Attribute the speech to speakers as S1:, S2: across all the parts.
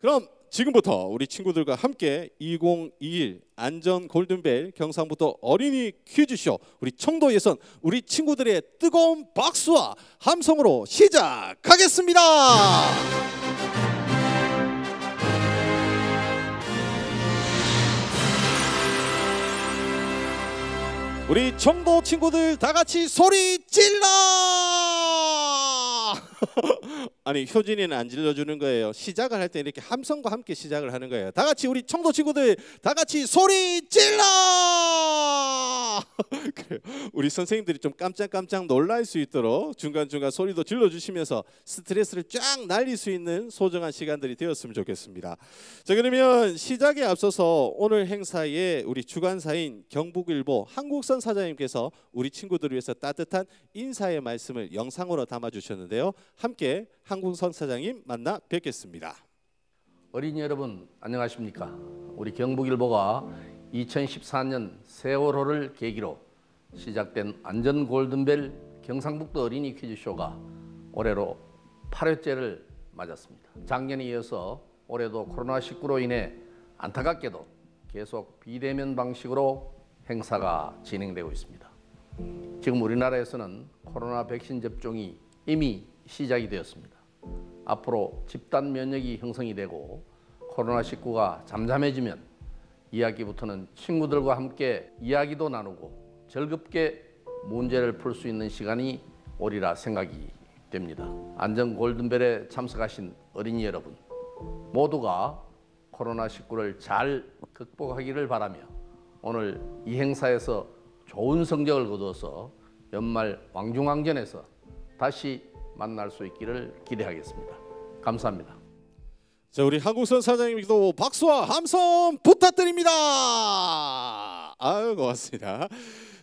S1: 그럼 지금부터 우리 친구들과 함께 2021 안전 골든벨 경상부터 어린이 퀴즈쇼 우리 청도 예선 우리 친구들의 뜨거운 박수와 함성으로 시작하겠습니다. 우리 청도 친구들 다 같이 소리 질러! 아니 효진이는 안 질러주는 거예요. 시작을 할 때 이렇게 함성과 함께 시작을 하는 거예요. 다 같이 우리 청도 친구들 다 같이 소리 질러! 우리 선생님들이 좀 깜짝깜짝 놀랄 수 있도록 중간중간 소리도 질러주시면서 스트레스를 쫙 날릴 수 있는 소중한 시간들이 되었으면 좋겠습니다. 자 그러면 시작에 앞서서 오늘 행사에 우리 주관사인 경북일보 한국선 사장님께서 우리 친구들을 위해서 따뜻한 인사의 말씀을 영상으로 담아주셨는데요. 함께
S2: 한 한국선 사장님 만나 뵙겠습니다. 어린이 여러분 안녕하십니까? 우리 경북일보가 2014년 세월호를 계기로 시작된 안전 골든벨 경상북도 어린이 퀴즈쇼가 올해로 8회째를 맞았습니다. 작년에 이어서 올해도 코로나19로 인해 안타깝게도 계속 비대면 방식으로 행사가 진행되고 있습니다. 지금 우리나라에서는 코로나 백신 접종이 이미 시작이 되었습니다. 앞으로 집단 면역이 형성이 되고 코로나19가 잠잠해지면 이야기부터는 친구들과 함께 이야기도 나누고 즐겁게 문제를 풀 수 있는 시간이 오리라 생각이 됩니다. 안전 골든벨에 참석하신 어린이 여러분 모두가 코로나19를 잘 극복하기를 바라며 오늘 이 행사에서 좋은 성적을 거두어서 연말 왕중왕전에서 다시 만날 수 있기를 기대하겠습니다. 감사합니다. 자
S1: 우리 한국선 사장님도 께 박수와 함성 부탁드립니다. 아유 고맙습니다.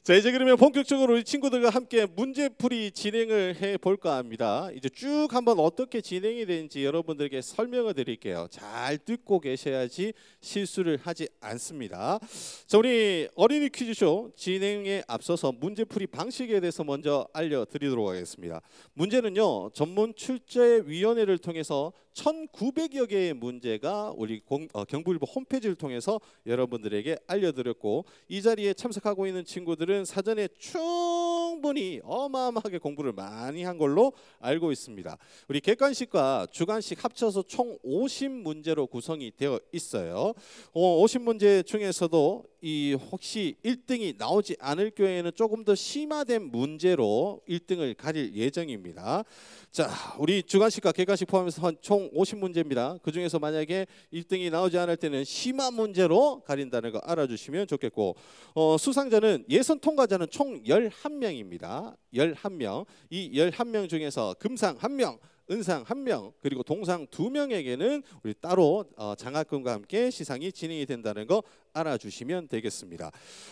S1: 자 이제 그러면 본격적으로 우리 친구들과 함께 문제풀이 진행을 해볼까 합니다. 이제 쭉 한번 어떻게 진행이 되는지 여러분들에게 설명을 드릴게요. 잘 듣고 계셔야지 실수를 하지 않습니다. 자 우리 어린이 퀴즈쇼 진행에 앞서서 문제풀이 방식에 대해서 먼저 알려드리도록 하겠습니다. 문제는요 전문 출제위원회를 통해서 1,900여 개의 문제가 우리 어, 경북일보 홈페이지를 통해서 여러분들에게 알려드렸고 이 자리에 참석하고 있는 친구들은 사전에 충분히 어마어마하게 공부를 많이 한 걸로 알고 있습니다. 우리 객관식과 주관식 합쳐서 총 50문제로 구성이 되어 있어요. 50문제 어, 중에서도 이 혹시 1등이 나오지 않을 경우에는 조금 더 심화된 문제로 1등을 가릴 예정입니다. 자, 우리 주관식과 객관식 포함해서 총 50문제입니다. 그 중에서 만약에 1등이 나오지 않을 때는 심화 문제로 가린다는 거 알아주시면 좋겠고 어, 수상자는 예선 통과자는 총 11명입니다. 11명. 이 11명 중에서 금상 1명, 은상 한 명 그리고 동상 두 명에게는 우리 따로 어, 장학금과 함께 시상이 진행이 된다는 거 알아주시면 되겠습니다.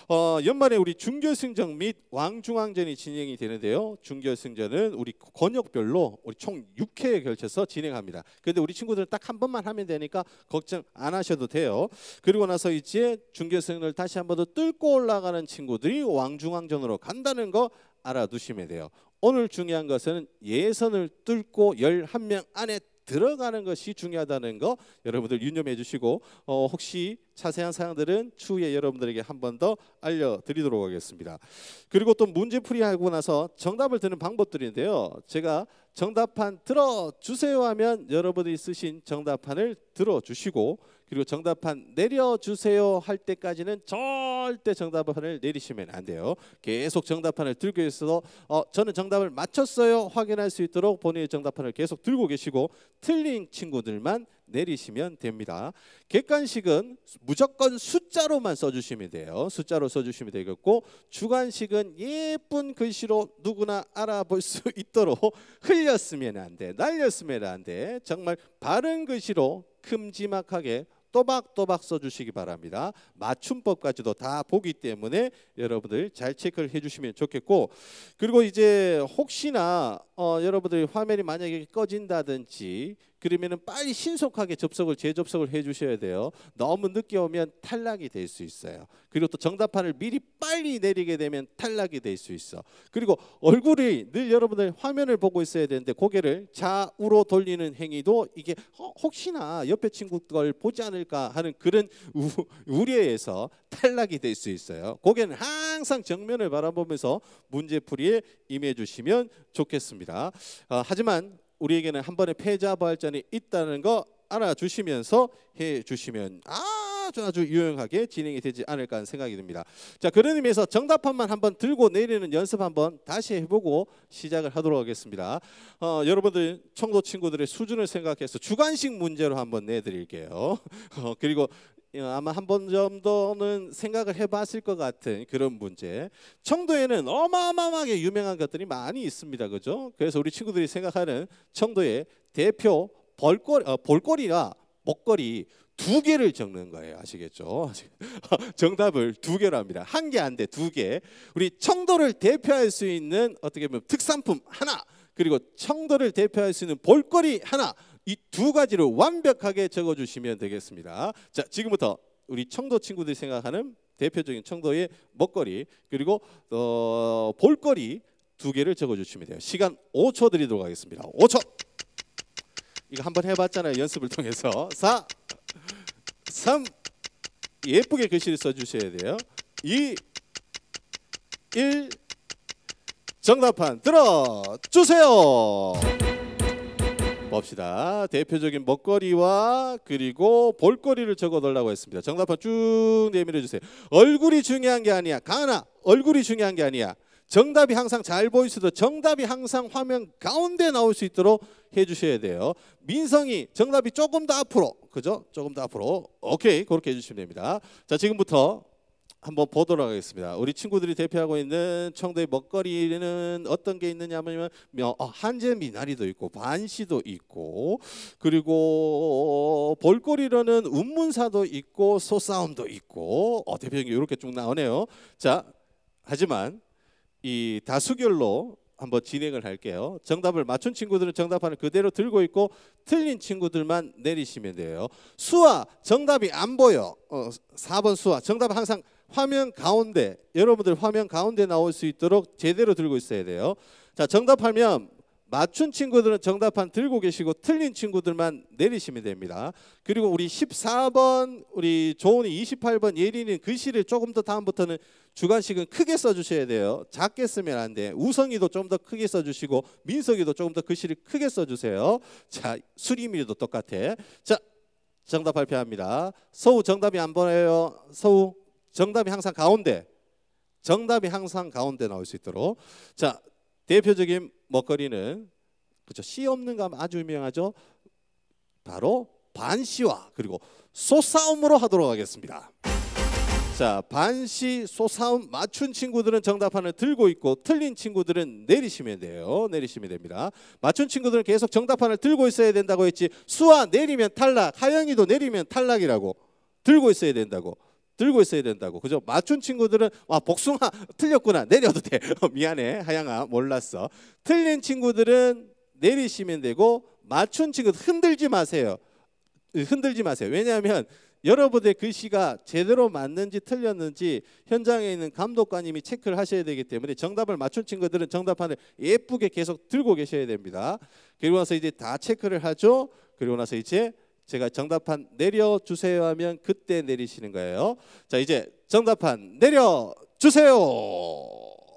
S1: 어, 연말에 우리 중결승전 및 왕중왕전이 진행이 되는데요. 중결승전은 우리 권역별로 우리 총 6회에 걸쳐서 진행합니다. 그런데 우리 친구들은 딱 한 번만 하면 되니까 걱정 안 하셔도 돼요. 그리고 나서 이제 중결승을 다시 한 번 더 뚫고 올라가는 친구들이 왕중왕전으로 간다는 거 알아두시면 돼요. 오늘 중요한 것은 예선을 뚫고 11명 안에 들어가는 것이 중요하다는 거 여러분들 유념해 주시고 어, 혹시 자세한 사항들은 추후에 여러분들에게 한 번 더 알려드리도록 하겠습니다. 그리고 또 문제풀이 하고 나서 정답을 드는 방법들인데요. 제가 정답판 들어주세요 하면 여러분이 쓰신 정답판을 들어주시고 그리고 정답판 내려주세요 할 때까지는 절대 정답판을 내리시면 안 돼요. 계속 정답판을 들고 있어서 어, 저는 정답을 맞췄어요 확인할 수 있도록 본인의 정답판을 계속 들고 계시고 틀린 친구들만 내리시면 됩니다. 객관식은 무조건 숫자로만 써주시면 돼요. 숫자로 써주시면 되겠고 주관식은 예쁜 글씨로 누구나 알아볼 수 있도록 흘렸으면 안 돼, 날렸으면 안 돼. 정말 바른 글씨로 큼지막하게 또박또박 써주시기 바랍니다. 맞춤법까지도 다 보기 때문에 여러분들 잘 체크를 해주시면 좋겠고 그리고 이제 혹시나 어, 여러분들 화면이 만약에 꺼진다든지 그러면은 빨리 신속하게 접속을 재접속을 해주셔야 돼요. 너무 늦게 오면 탈락이 될 수 있어요. 그리고 또 정답판을 미리 빨리 내리게 되면 탈락이 될 수 있어. 그리고 얼굴이 늘 여러분들 화면을 보고 있어야 되는데 고개를 좌우로 돌리는 행위도 이게 어, 혹시나 옆에 친구 들 보지 않을까 하는 그런 우려에서 탈락이 될 수 있어요. 고개는 항상 정면을 바라보면서 문제풀이에 임해 주시면 좋겠습니다. 어, 하지만 우리에게는 한 번에 패자 부활전이 있다는 거 알아주시면서 해주시면 아주 아주 유용하게 진행이 되지 않을까 하는 생각이 듭니다. 자 그런 의미에서 정답판만 한번 들고 내리는 연습 한번 다시 해보고 시작을 하도록 하겠습니다. 어, 여러분들 청도 친구들의 수준을 생각해서 주관식 문제로 한번 내드릴게요. 어, 그리고 예, 아마 한 번 정도는 생각을 해봤을 것 같은 그런 문제. 청도에는 어마어마하게 유명한 것들이 많이 있습니다, 그죠? 그래서 우리 친구들이 생각하는 청도의 대표 벌거리, 아, 어, 볼거리와 먹거리 두 개를 적는 거예요. 아시겠죠? 정답을 두 개로 합니다. 한 개 안 돼, 두 개. 우리 청도를 대표할 수 있는 어떻게 보면 특산품 하나, 그리고 청도를 대표할 수 있는 볼거리 하나. 이두 가지를 완벽하게 적어주시면 되겠습니다. 자, 지금부터 우리 청도 친구들이 생각하는 대표적인 청도의 먹거리 그리고 어, 볼거리 두 개를 적어주시면 돼요. 시간 5초 드리도록 하겠습니다. 5초. 이거 한번 해봤잖아요. 연습을 통해서 4, 3 예쁘게 글씨를 써주셔야 돼요. 2, 1 정답판 들어주세요. 봅시다. 대표적인 먹거리와 그리고 볼거리를 적어달라고 했습니다. 정답판 쭉 내밀어 주세요. 얼굴이 중요한 게 아니야. 강하나 얼굴이 중요한 게 아니야. 정답이 항상 잘 보일 수도 정답이 항상 화면 가운데 나올 수 있도록 해주셔야 돼요. 민성이 정답이 조금 더 앞으로 그죠? 조금 더 앞으로 오케이 그렇게 해주시면 됩니다. 자 지금부터 한번 보도록 하겠습니다. 우리 친구들이 대표하고 있는 청도의 먹거리는 어떤 게 있느냐 하면 어, 한재 미나리도 있고 반시도 있고 그리고 어, 볼거리로는 운문사도 있고 소싸움도 있고 어, 대표적인 게 이렇게 쭉 나오네요. 자 하지만 이 다수결로 한번 진행을 할게요. 정답을 맞춘 친구들은 정답판을 그대로 들고 있고 틀린 친구들만 내리시면 돼요. 수와 정답이 안 보여. 어, 4번 수와 정답 항상 화면 가운데 여러분들 화면 가운데 나올 수 있도록 제대로 들고 있어야 돼요. 자 정답하면 맞춘 친구들은 정답판 들고 계시고 틀린 친구들만 내리시면 됩니다. 그리고 우리 14번 우리 조은이 28번 예린이 글씨를 그 조금 더 다음부터는 주관식은 크게 써주셔야 돼요. 작게 쓰면 안 돼. 우성이도 좀 더 크게 써주시고 민석이도 조금 더 글씨를 그 크게 써주세요. 자 수리미도 똑같아. 자 정답 발표합니다. 서우 정답이 안 보여요. 서우 정답이 항상 가운데 정답이 항상 가운데 나올 수 있도록 자 대표적인 먹거리는 그죠 씨 없는 감 아주 유명하죠 바로 반씨와 그리고 소싸움으로 하도록 하겠습니다 자반씨 소싸움 맞춘 친구들은 정답판을 들고 있고 틀린 친구들은 내리시면 돼요 내리시면 됩니다 맞춘 친구들은 계속 정답판을 들고 있어야 된다고 했지 수아 내리면 탈락 하영이도 내리면 탈락이라고 들고 있어야 된다고 들고 있어야 된다고. 그죠? 맞춘 친구들은 와 복숭아 틀렸구나 내려도 돼. 미안해 하양아 몰랐어. 틀린 친구들은 내리시면 되고 맞춘 친구 흔들지 마세요. 흔들지 마세요. 왜냐하면 여러분의 글씨가 제대로 맞는지 틀렸는지 현장에 있는 감독관님이 체크를 하셔야 되기 때문에 정답을 맞춘 친구들은 정답판을 예쁘게 계속 들고 계셔야 됩니다. 그리고 나서 이제 다 체크를 하죠. 그리고 나서 이제 제가 정답판 내려주세요 하면 그때 내리시는 거예요. 자, 이제 정답판 내려주세요.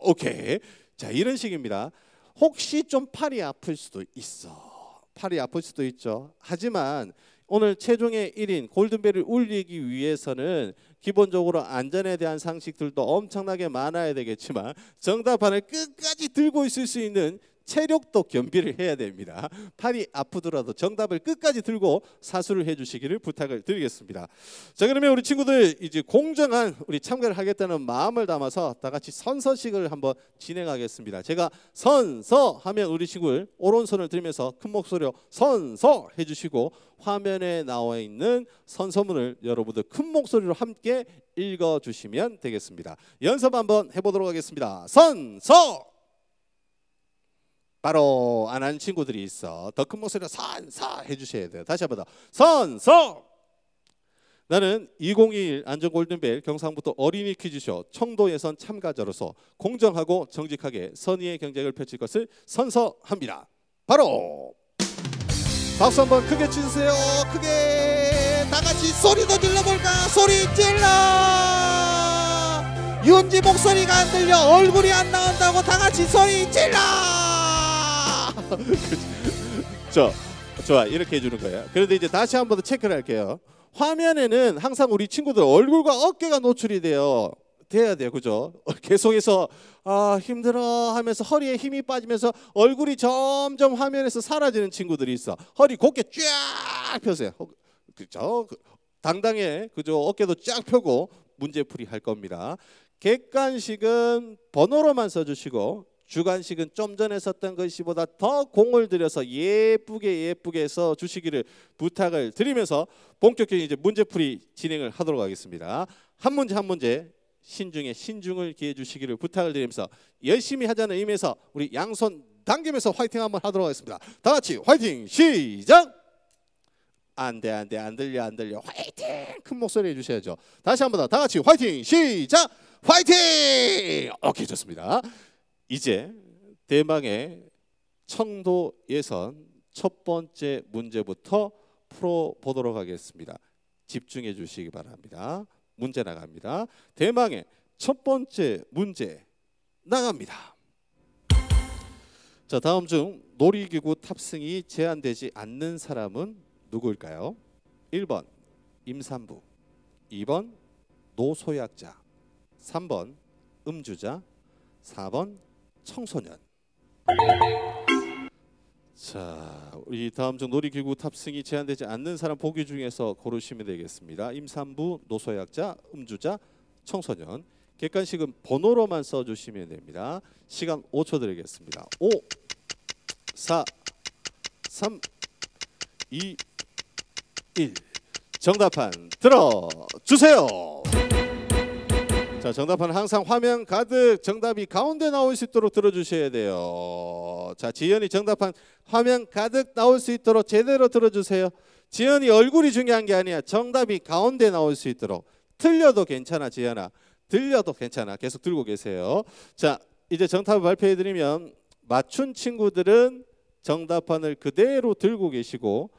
S1: 오케이. 자, 이런 식입니다. 혹시 좀 팔이 아플 수도 있어. 팔이 아플 수도 있죠. 하지만 오늘 최종의 1인 골든벨을 울리기 위해서는 기본적으로 안전에 대한 상식들도 엄청나게 많아야 되겠지만 정답판을 끝까지 들고 있을 수 있는 체력도 겸비를 해야 됩니다. 팔이 아프더라도 정답을 끝까지 들고 사수를 해주시기를 부탁을 드리겠습니다. 자 그러면 우리 친구들 이제 공정한 우리 참가를 하겠다는 마음을 담아서 다 같이 선서식을 한번 진행하겠습니다. 제가 선서 하면 우리 친구들 오른손을 들면서 큰 목소리로 선서 해주시고 화면에 나와 있는 선서문을 여러분들 큰 목소리로 함께 읽어주시면 되겠습니다. 연습 한번 해보도록 하겠습니다. 선서 바로 안 하는 친구들이 있어. 더 큰 목소리로 선서 해주셔야 돼요. 다시 한 번 더 선서. 나는 2021 안전 골든벨 경상북도 어린이 퀴즈쇼 청도 예선 참가자로서 공정하고 정직하게 선의의 경쟁을 펼칠 것을 선서합니다. 바로 박수 한번 크게 치세요. 크게 다 같이 소리도 질러볼까? 소리 질러. 윤지 목소리가 안 들려 얼굴이 안 나온다고 다 같이 소리 질러. 자, 좋아 이렇게 해주는 거예요. 그런데 이제 다시 한 번 더 체크를 할게요. 화면에는 항상 우리 친구들 얼굴과 어깨가 노출이 돼요. 돼야 돼요, 그죠? 계속해서 아 힘들어 하면서 허리에 힘이 빠지면서 얼굴이 점점 화면에서 사라지는 친구들이 있어. 허리 곧게 쫙 펴세요. 그죠? 그 당당해, 그죠? 어깨도 쫙 펴고 문제풀이 할 겁니다. 객관식은 번호로만 써주시고 주간식은 좀 전에 썼던 것이보다 더 공을 들여서 예쁘게 예쁘게 해서 주시기를 부탁을 드리면서 본격적인 이제 문제풀이 진행을 하도록 하겠습니다. 한 문제 한 문제 신중에 신중을 기해 주시기를 부탁을 드리면서 열심히 하자는 의미에서 우리 양손 당기면서 화이팅 한번 하도록 하겠습니다. 다 같이 화이팅 시작. 안 돼 안 돼 안 들려 안 들려 화이팅 큰 목소리 해주셔야죠. 다시 한번 더 다 같이 화이팅 시작 화이팅 오케이 좋습니다. 이제 대망의 청도 예선 첫 번째 문제부터 풀어보도록 하겠습니다. 집중해 주시기 바랍니다. 문제 나갑니다. 대망의 첫 번째 문제 나갑니다. 자, 다음 중 놀이기구 탑승이 제한되지 않는 사람은 누구일까요? 1번 임산부, 2번 노소약자, 3번 음주자, 4번 청소년. 자, 우리 다음 중 놀이기구 탑승이 제한되지 않는 사람 보기 중에서 고르시면 되겠습니다. 임산부, 노소약자, 음주자, 청소년. 객관식은 번호로만 써주시면 됩니다. 시간 5초 드리겠습니다. 5, 4, 3, 2, 1. 정답판 들어주세요. 자, 정답은 항상 화면 가득 정답이 가운데 나올 수 있도록 들어주셔야 돼요. 자, 지연이 정답한 화면 가득 나올 수 있도록 제대로 들어주세요. 지연이 얼굴이 중요한 게 아니야. 정답이 가운데 나올 수 있도록 틀려도 괜찮아, 지연아. 들려도 괜찮아. 계속 들고 계세요. 자, 이제 정답을 발표해드리면 맞춘 친구들은 정답판을 그대로 들고 계시고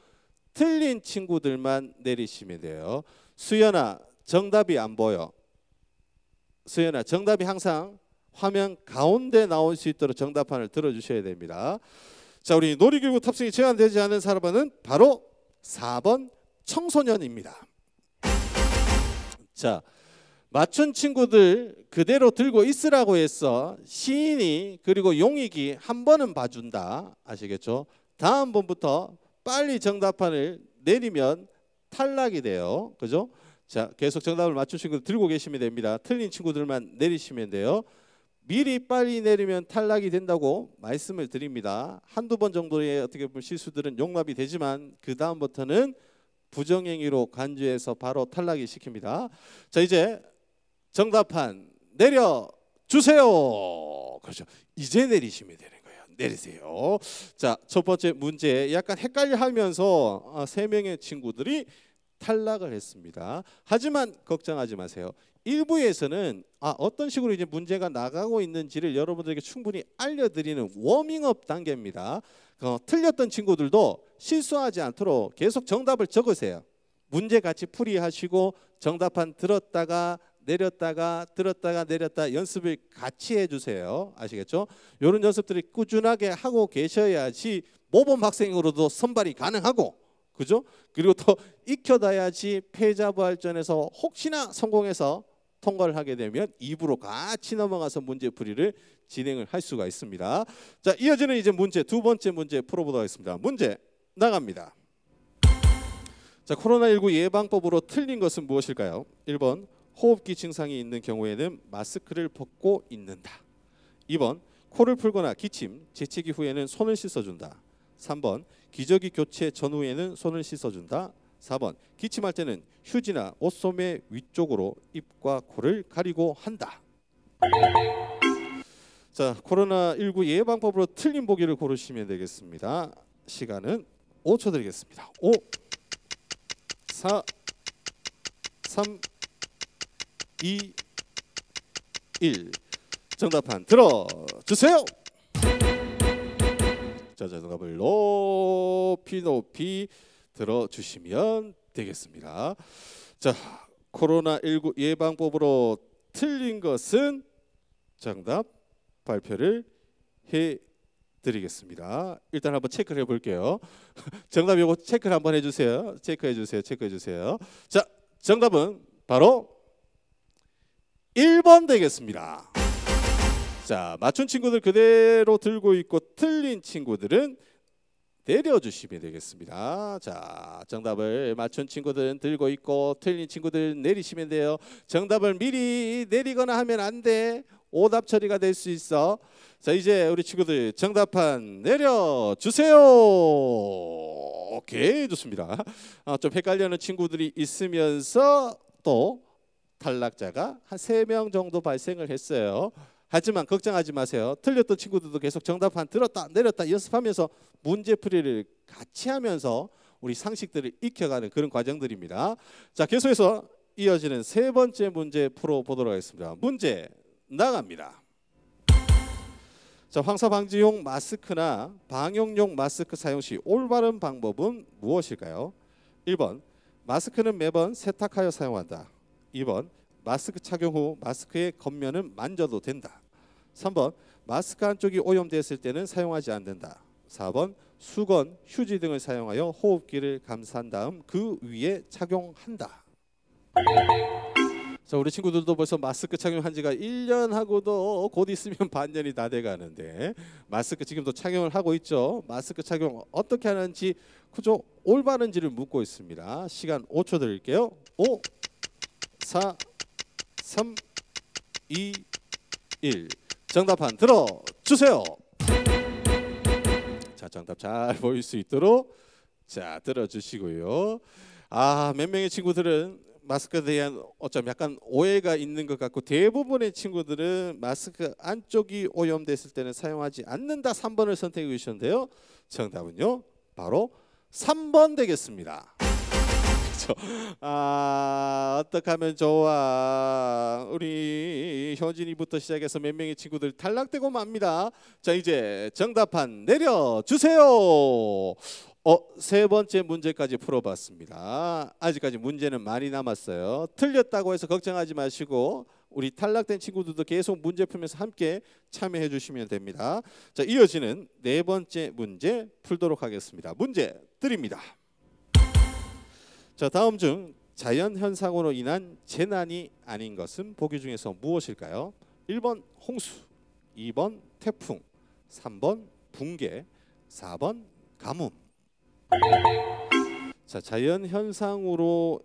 S1: 틀린 친구들만 내리시면 돼요. 수연아, 정답이 안 보여. 수연아 정답이 항상 화면 가운데 나올 수 있도록 정답판을 들어주셔야 됩니다. 자 우리 놀이기구 탑승이 제한되지 않은 사람은 바로 4번 청소년입니다. 자 맞춘 친구들 그대로 들고 있으라고 해서 시인이 그리고 용익이 한 번은 봐준다 아시겠죠? 다음 번부터 빨리 정답판을 내리면 탈락이 돼요. 그죠? 자, 계속 정답을 맞추신 분 들고 계시면 됩니다. 틀린 친구들만 내리시면 돼요. 미리 빨리 내리면 탈락이 된다고 말씀을 드립니다. 한두 번 정도의 어떻게 보면 실수들은 용납이 되지만 그 다음부터는 부정행위로 간주해서 바로 탈락이 시킵니다. 자, 이제 정답판 내려 주세요. 그렇죠. 이제 내리시면 되는 거예요. 내리세요. 자, 첫 번째 문제 약간 헷갈려 하면서 어, 세 명의 친구들이 탈락을 했습니다. 하지만 걱정하지 마세요. 일부에서는 아, 어떤 식으로 이제 문제가 나가고 있는지를 여러분들에게 충분히 알려드리는 워밍업 단계입니다. 어, 틀렸던 친구들도 실수하지 않도록 계속 정답을 적으세요. 문제 같이 풀이하시고 정답판 들었다가 내렸다가 들었다가 내렸다 연습을 같이 해주세요. 아시겠죠? 이런 연습들이 꾸준하게 하고 계셔야지 모범 학생으로도 선발이 가능하고 그죠? 그리고 또 익혀놔야지 패자부활전에서 혹시나 성공해서 통과를 하게 되면 입으로 같이 넘어가서 문제풀이를 진행을 할 수가 있습니다. 자, 이어지는 이제 문제 두 번째 문제 풀어보도록 하겠습니다. 문제 나갑니다. 자, 코로나19 예방법으로 틀린 것은 무엇일까요? 1번 호흡기 증상이 있는 경우에는 마스크를 벗고 있는다. 2번 코를 풀거나 기침, 재채기 후에는 손을 씻어준다. 3번 기저귀 교체 전후에는 손을 씻어준다. 4번 기침할 때는 휴지나 옷소매 위쪽으로 입과 코를 가리고 한다. 자 코로나19 예방법으로 틀린 보기를 고르시면 되겠습니다. 시간은 5초 드리겠습니다. 5 4 3 2 1 정답판 들어주세요. 각자 자존을 높이 높이 들어주시면 되겠습니다. 자, 코로나19 예방법으로 틀린 것은 정답 발표를 해 드리겠습니다. 일단 한번 체크를 해볼게요. 정답 요거 체크를 한번 해주세요. 체크해 주세요. 체크해 주세요. 자, 정답은 바로 1번 되겠습니다. 자, 맞춘 친구들 그대로 들고 있고 틀린 친구들은 내려주시면 되겠습니다. 자, 정답을 맞춘 친구들은 들고 있고 틀린 친구들 내리시면 돼요. 정답을 미리 내리거나 하면 안 돼. 오답 처리가 될 수 있어. 자, 이제 우리 친구들 정답판 내려주세요. 오케이, 좋습니다. 아, 좀 헷갈려는 친구들이 있으면서 또 탈락자가 한세명 정도 발생을 했어요. 하지만 걱정하지 마세요. 틀렸던 친구들도 계속 정답한 들었다 내렸다 연습하면서 문제풀이를 같이 하면서 우리 상식들을 익혀가는 그런 과정들입니다. 자 계속해서 이어지는 세 번째 문제 풀어보도록 하겠습니다. 문제 나갑니다. 자 황사 방지용 마스크나 방역용 마스크 사용 시 올바른 방법은 무엇일까요? 1번 마스크는 매번 세탁하여 사용한다. 2번 마스크 착용 후 마스크의 겉면은 만져도 된다. 3번 마스크 한쪽이 오염됐을 때는 사용하지 않는다. 4번 수건, 휴지 등을 사용하여 호흡기를 감싼 다음 그 위에 착용한다. 자, 우리 친구들도 벌써 마스크 착용한 지가 1년 하고도 곧 있으면 반년이 다돼 가는데 마스크 지금도 착용을 하고 있죠. 마스크 착용 어떻게 하는지 그죠 올바른지를 묻고 있습니다. 시간 5초 드릴게요. 5 4 3, 2, 1. 정답판 들어주세요. 자, 정답 잘 보일 수 있도록 자 들어주시고요. 아, 몇 명의 친구들은 마스크에 대한 어쩜 약간 오해가 있는 것 같고 대부분의 친구들은 마스크 안쪽이 오염됐을 때는 사용하지 않는다 3번을 선택해 주셨는데요. 정답은요. 바로 3번 되겠습니다. 그렇죠. 아 어떻게 하면 좋아. 우리 현진이부터 시작해서 몇 명의 친구들 탈락되고 맙니다. 자 이제 정답판 내려주세요. 어, 세 번째 문제까지 풀어봤습니다. 아직까지 문제는 많이 남았어요. 틀렸다고 해서 걱정하지 마시고 우리 탈락된 친구들도 계속 문제 풀면서 함께 참여해 주시면 됩니다. 자, 이어지는 네 번째 문제 풀도록 하겠습니다. 문제 드립니다. 자 다음 중 자연 현상으로 인한 재난이 아닌 것은 보기 중에서 무엇일까요? 1번 홍수, 2번 태풍, 3번 붕괴, 4번 가뭄. 자, 자연 현상으로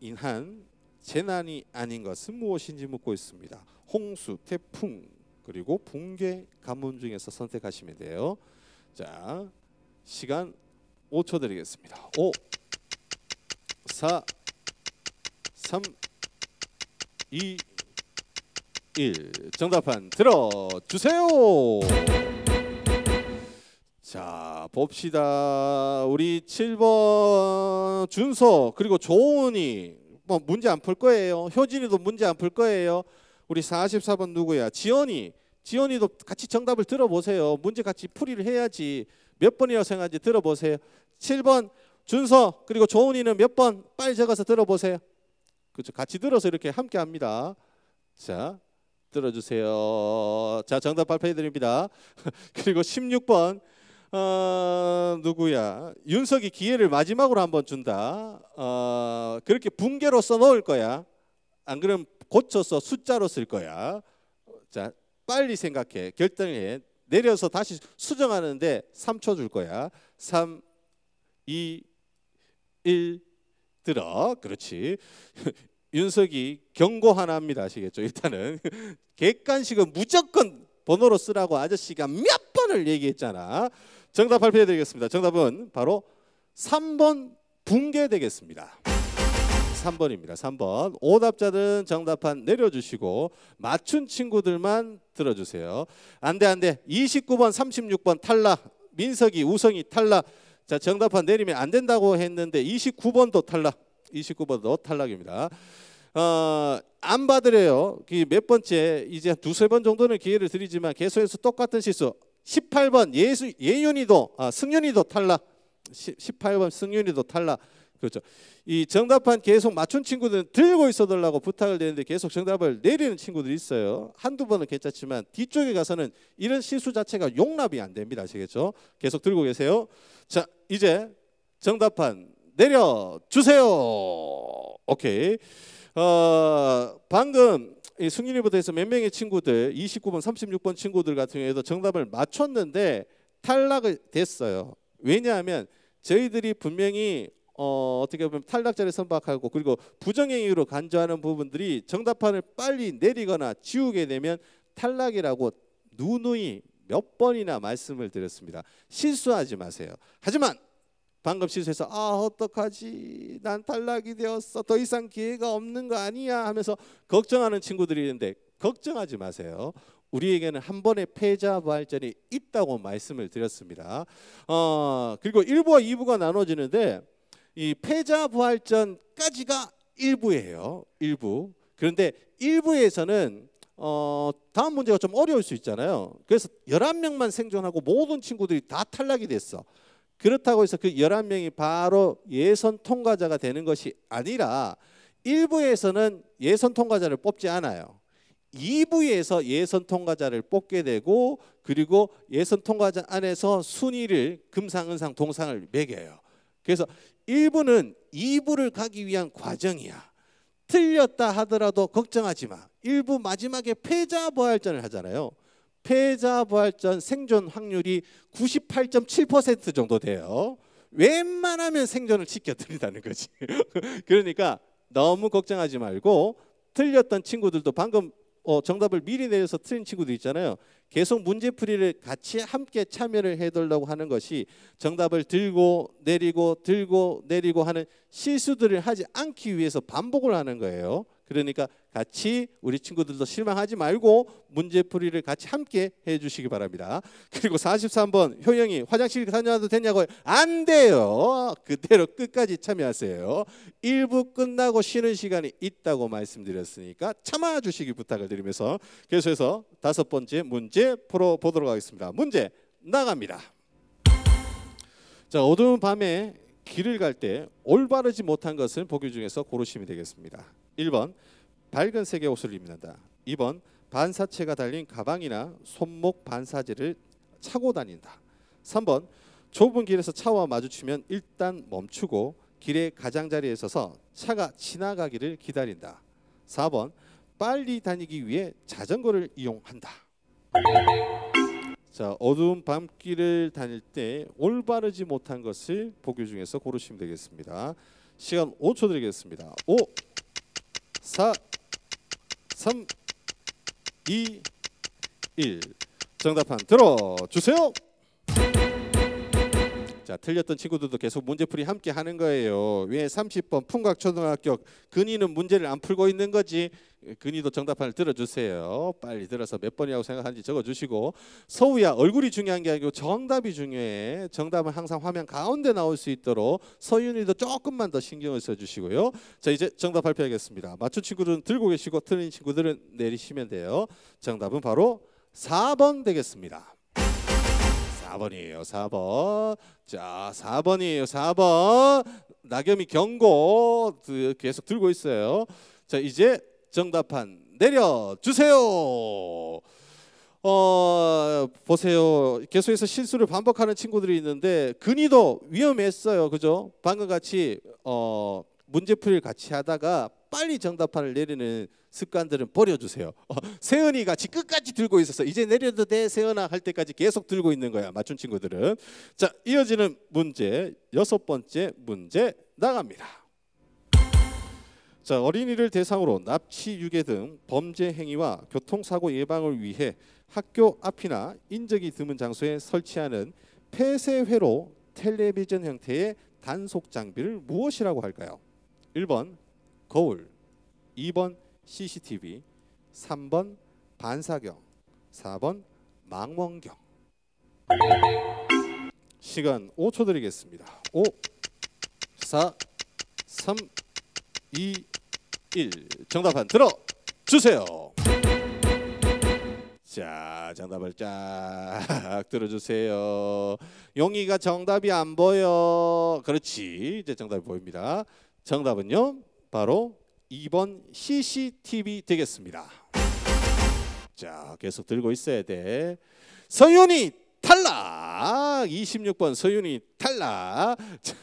S1: 인한 재난이 아닌 것은 무엇인지 묻고 있습니다. 홍수, 태풍, 그리고 붕괴, 가뭄 중에서 선택하시면 돼요. 자, 시간 5초 드리겠습니다. 5 4 3 2 1 정답판 들어주세요 자 봅시다 우리 7번 준서 그리고 조은이 뭐 문제 안 풀 거예요 효진이도 문제 안 풀 거예요 우리 44번 누구야 지연이 지연이도 같이 정답을 들어보세요 문제 같이 풀이를 해야지 몇 번이라고 생각하는지 들어보세요 7번 준서 그리고 조은이는 몇 번 빨리 적어서 들어보세요. 그렇죠. 같이 들어서 이렇게 함께 합니다. 자, 들어주세요. 자, 정답 발표해 드립니다. 그리고 16번 어, 누구야? 윤석이 기회를 마지막으로 한번 준다. 어, 그렇게 붕괴로 써놓을 거야. 안 그럼 고쳐서 숫자로 쓸 거야. 자, 빨리 생각해. 결단해. 내려서 다시 수정하는데 3초 줄 거야. 3, 2, 일들어 그렇지 윤석이 경고 하나 합니다 아시겠죠 일단은 객관식은 무조건 번호로 쓰라고 아저씨가 몇 번을 얘기했잖아 정답 발표해 드리겠습니다 정답은 바로 3번 붕괴되겠습니다 3번입니다 3번 오답자들은 정답판 내려주시고 맞춘 친구들만 들어주세요 안돼 안돼 29번 36번 탈락 민석이 우성이 탈락 자, 정답판 내리면 안 된다고 했는데 29번도 탈락. 29번도 탈락입니다. 어, 안 받으래요. 그 몇 번째 이제 두세 번 정도는 기회를 드리지만 계속해서 똑같은 실수. 18번 예수 예윤이도 아, 승윤이도 탈락. 18번 승윤이도 탈락. 그렇죠. 이 정답판 계속 맞춘 친구들은 들고 있어달라고 부탁을 드는데 계속 정답을 내리는 친구들이 있어요. 한두 번은 괜찮지만 뒤쪽에 가서는 이런 실수 자체가 용납이 안 됩니다. 아시겠죠? 계속 들고 계세요. 자, 이제 정답판 내려 주세요. 오케이. 어, 방금 승윤이부터 해서 몇 명의 친구들 29번, 36번 친구들 같은 경우에도 정답을 맞췄는데 탈락을 됐어요. 왜냐하면 저희들이 분명히 어, 어떻게 보면 탈락자를 선박하고 그리고 부정행위로 간주하는 부분들이 정답판을 빨리 내리거나 지우게 되면 탈락이라고 누누이 몇 번이나 말씀을 드렸습니다. 실수하지 마세요. 하지만 방금 실수해서 아 어떡하지 난 탈락이 되었어 더 이상 기회가 없는 거 아니야 하면서 걱정하는 친구들이 있는데 걱정하지 마세요. 우리에게는 한 번의 패자 부활전이 있다고 말씀을 드렸습니다. 어, 그리고 1부와 2부가 나눠지는데 이 패자 부활전까지가 1부예요. 1부. 그런데 1부에서는 어, 다음 문제가 좀 어려울 수 있잖아요. 그래서 11명만 생존하고 모든 친구들이 다 탈락이 됐어. 그렇다고 해서 그 11명이 바로 예선 통과자가 되는 것이 아니라 1부에서는 예선 통과자를 뽑지 않아요. 2부에서 예선 통과자를 뽑게 되고 그리고 예선 통과자 안에서 순위를 금상, 은상, 동상을 매겨요. 그래서 1부는 2부를 가기 위한 과정이야. 틀렸다 하더라도 걱정하지 마. 일부 마지막에 패자 부활전을 하잖아요. 패자 부활전 생존 확률이 98.7% 정도 돼요. 웬만하면 생존을 지켜드린다는 거지. 그러니까 너무 걱정하지 말고 틀렸던 친구들도 방금 어, 정답을 미리 내려서 틀린 친구도 있잖아요. 계속 문제풀이를 같이 함께 참여를 해달라고 하는 것이 정답을 들고 내리고 들고 내리고 하는 실수들을 하지 않기 위해서 반복을 하는 거예요. 그러니까 같이 우리 친구들도 실망하지 말고 문제풀이를 같이 함께 해주시기 바랍니다. 그리고 43번 효영이 화장실 다녀와도 되냐고요? 안 돼요. 그대로 끝까지 참여하세요. 1부 끝나고 쉬는 시간이 있다고 말씀드렸으니까 참아주시기 부탁을 드리면서 계속해서 다섯 번째 문제 풀어보도록 하겠습니다. 문제 나갑니다. 자 어두운 밤에 길을 갈 때 올바르지 못한 것을 보기 중에서 고르시면 되겠습니다. 1번 밝은 색의 옷을 입는다. 2번 반사체가 달린 가방이나 손목 반사제를 차고 다닌다. 3번 좁은 길에서 차와 마주치면 일단 멈추고 길의 가장자리에 서서 차가 지나가기를 기다린다. 4번 빨리 다니기 위해 자전거를 이용한다. 자, 어두운 밤길을 다닐 때 올바르지 못한 것을 보기 중에서 고르시면 되겠습니다. 시간 5초 드리겠습니다. 5 4, 3, 2, 1. 정답판 들어주세요. 자, 틀렸던 친구들도 계속 문제풀이 함께 하는 거예요. 왜 30번 풍각초등학교 근이는 문제를 안 풀고 있는 거지. 근이도 정답판을 들어주세요. 빨리 들어서 몇 번이라고 생각하는지 적어주시고 서우야 얼굴이 중요한 게 아니고 정답이 중요해. 정답은 항상 화면 가운데 나올 수 있도록 서윤이도 조금만 더 신경을 써주시고요. 자 이제 정답 발표하겠습니다. 맞춘 친구들은 들고 계시고 틀린 친구들은 내리시면 돼요. 정답은 바로 4번 되겠습니다. 4번이에요. 4번. 자, 4번이에요. 4번. 낙엽이 경고 계속 들고 있어요. 자, 이제 정답판 내려 주세요. 어, 보세요. 계속해서 실수를 반복하는 친구들이 있는데 근이도 위험했어요. 그죠? 방금 같이 어, 문제풀이를 같이 하다가 빨리 정답판을 내리는 습관들은 버려주세요. 어, 세은이가 지 끝까지 들고 있어서 이제 내려도 돼 세은아 할 때까지 계속 들고 있는 거야. 맞춘 친구들은 자 이어지는 문제 여섯 번째 문제 나갑니다. 자 어린이를 대상으로 납치, 유괴 등 범죄 행위와 교통사고 예방을 위해 학교 앞이나 인적이 드문 장소에 설치하는 폐쇄회로 텔레비전 형태의 단속 장비를 무엇이라고 할까요? 1번 거울, 2번 CCTV, 3번 반사경, 4번 망원경. 시간 5초 드리겠습니다. 5, 4, 3, 2, 1. 정답판 들어 주세요. 자, 정답을 쫙 들어주세요. 용이가 정답이 안 보여. 그렇지. 이제 정답이 보입니다. 정답은요. 바로 2번 CCTV 되겠습니다. 자, 계속 들고 있어야 돼. 서윤이 탈락. 26번 서윤이 탈락. 자,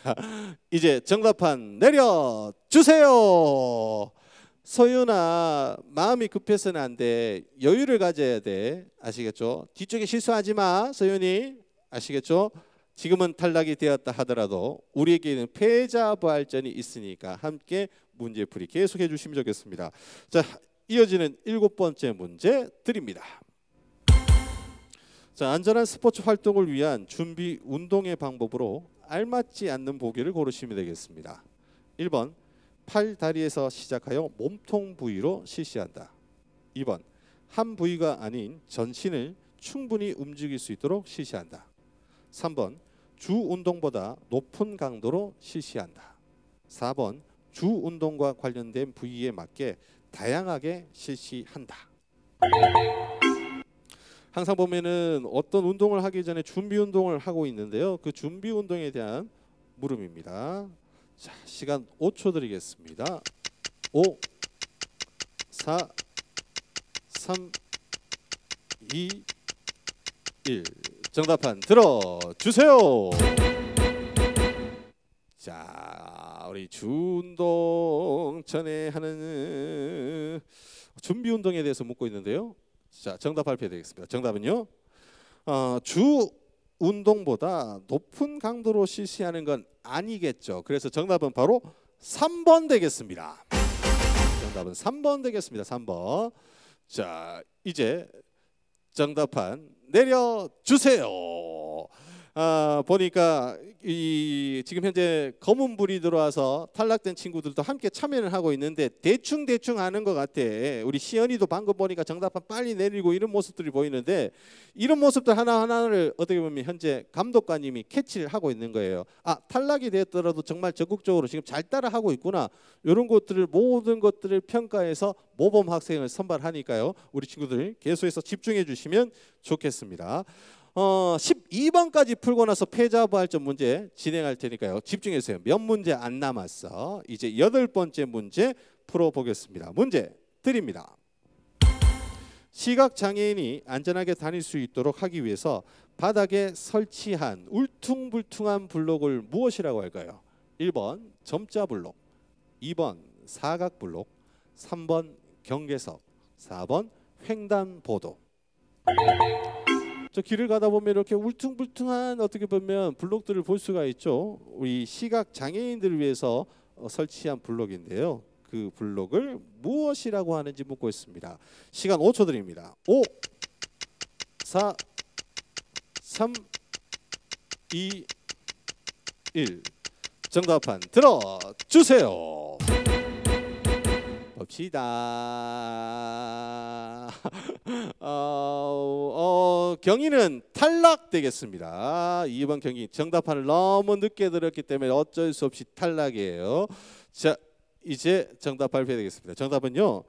S1: 이제 정답판 내려 주세요. 서윤아, 마음이 급해서는 안 돼. 여유를 가져야 돼. 아시겠죠? 뒤쪽에 실수하지 마. 서윤이. 아시겠죠? 지금은 탈락이 되었다 하더라도 우리에게는 패자 부활전이 있으니까 함께 문제 풀이 계속해 주시면 좋겠습니다. 자, 이어지는 일곱 번째 문제 드립니다. 자, 안전한 스포츠 활동을 위한 준비 운동의 방법으로 알맞지 않는 보기를 고르시면 되겠습니다. 1번 팔 다리에서 시작하여 몸통 부위로 실시한다. 2번 한 부위가 아닌 전신을 충분히 움직일 수 있도록 실시한다. 3번 주 운동보다 높은 강도로 실시한다. 4번 주 운동과 관련된 부위에 맞게 다양하게 실시한다. 항상 보면은 어떤 운동을 하기 전에 준비 운동을 하고 있는데요. 그 준비 운동에 대한 물음입니다. 자, 시간 5초 드리겠습니다. 5 4 3 2 1 정답판 들어 주세요. 자 우리 주운동 전에 하는 준비 운동에 대해서 묻고 있는데요. 자 정답 발표되겠습니다. 정답은요. 어, 주 운동보다 높은 강도로 실시하는 건 아니겠죠. 그래서 정답은 바로 3번 되겠습니다. 정답은 3번 되겠습니다. 3번. 자 이제 정답판 내려주세요. 어, 보니까 이, 지금 현재 검은 불이 들어와서 탈락된 친구들도 함께 참여를 하고 있는데 대충 대충 하는 것 같아. 우리 시연이도 방금 보니까 정답판 빨리 내리고 이런 모습들이 보이는데 이런 모습들 하나 하나를 어떻게 보면 현재 감독관님이 캐치를 하고 있는 거예요. 아 탈락이 되더라도 정말 적극적으로 지금 잘 따라하고 있구나. 이런 것들을 모든 것들을 평가해서 모범 학생을 선발하니까요. 우리 친구들 계속해서 집중해 주시면 좋겠습니다. 12번까지 어, 풀고 나서 패자부활전 문제 진행할 테니까요. 집중해주세요. 몇 문제 안 남았어. 이제 여덟 번째 문제 풀어보겠습니다. 문제 드립니다. 시각장애인이 안전하게 다닐 수 있도록 하기 위해서 바닥에 설치한 울퉁불퉁한 블록을 무엇이라고 할까요? 1번 점자 블록, 2번 사각 블록, 3번 경계석, 4번 횡단보도. 저 길을 가다 보면 이렇게 울퉁불퉁한 어떻게 보면 블록들을 볼 수가 있죠. 우리 시각 장애인들을 위해서 어, 설치한 블록인데요. 그 블록을 무엇이라고 하는지 묻고 있습니다. 시간 5초 드립니다. 5 4 3 2 1 정답판 들어 주세요. 봅시다. 어, 어, 경희는 탈락되겠습니다. 2번 경희 정답판을 너무 늦게 들었기 때문에 어쩔 수 없이 탈락이에요. 자 이제 정답 발표되겠습니다. 정답은요.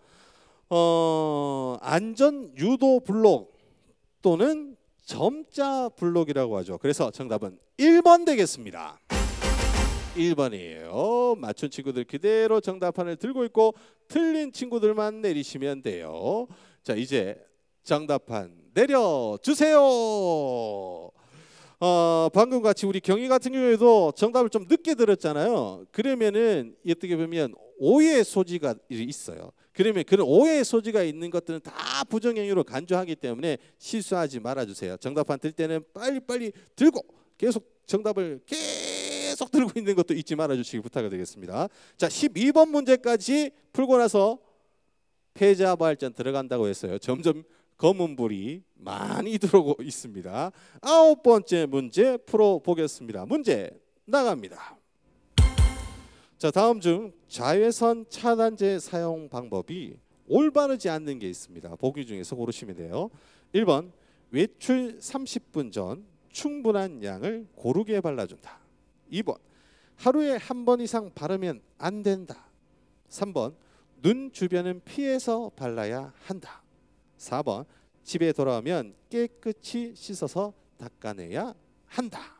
S1: 어, 안전 유도 블록 또는 점자 블록이라고 하죠. 그래서 정답은 1번 되겠습니다. 1번이에요. 맞춘 친구들 그대로 정답판을 들고 있고 틀린 친구들만 내리시면 돼요. 자 이제 정답판 내려주세요. 어, 방금 같이 우리 경희 같은 경우에도 정답을 좀 늦게 들었잖아요. 그러면은 어떻게 보면 오해의 소지가 있어요. 그러면 그런 오해의 소지가 있는 것들은 다 부정행위로 간주하기 때문에 실수하지 말아주세요. 정답판 들 때는 빨리빨리 들고 계속 정답을 계속 들고 있는 것도 잊지 말아주시기 부탁을 드리겠습니다. 자 12번 문제까지 풀고 나서 폐자 발전 들어간다고 했어요. 점점 검은 불이 많이 들어오고 있습니다. 아홉 번째 문제 풀어 보겠습니다. 문제 나갑니다. 자, 다음 중 자외선 차단제 사용 방법이 올바르지 않는 게 있습니다. 보기 중에서 고르시면 돼요. 1번 외출 30분 전 충분한 양을 고르게 발라준다. 2번 하루에 한 번 이상 바르면 안 된다. 3번 눈 주변은 피해서 발라야 한다. 4번 집에 돌아오면 깨끗이 씻어서 닦아내야 한다.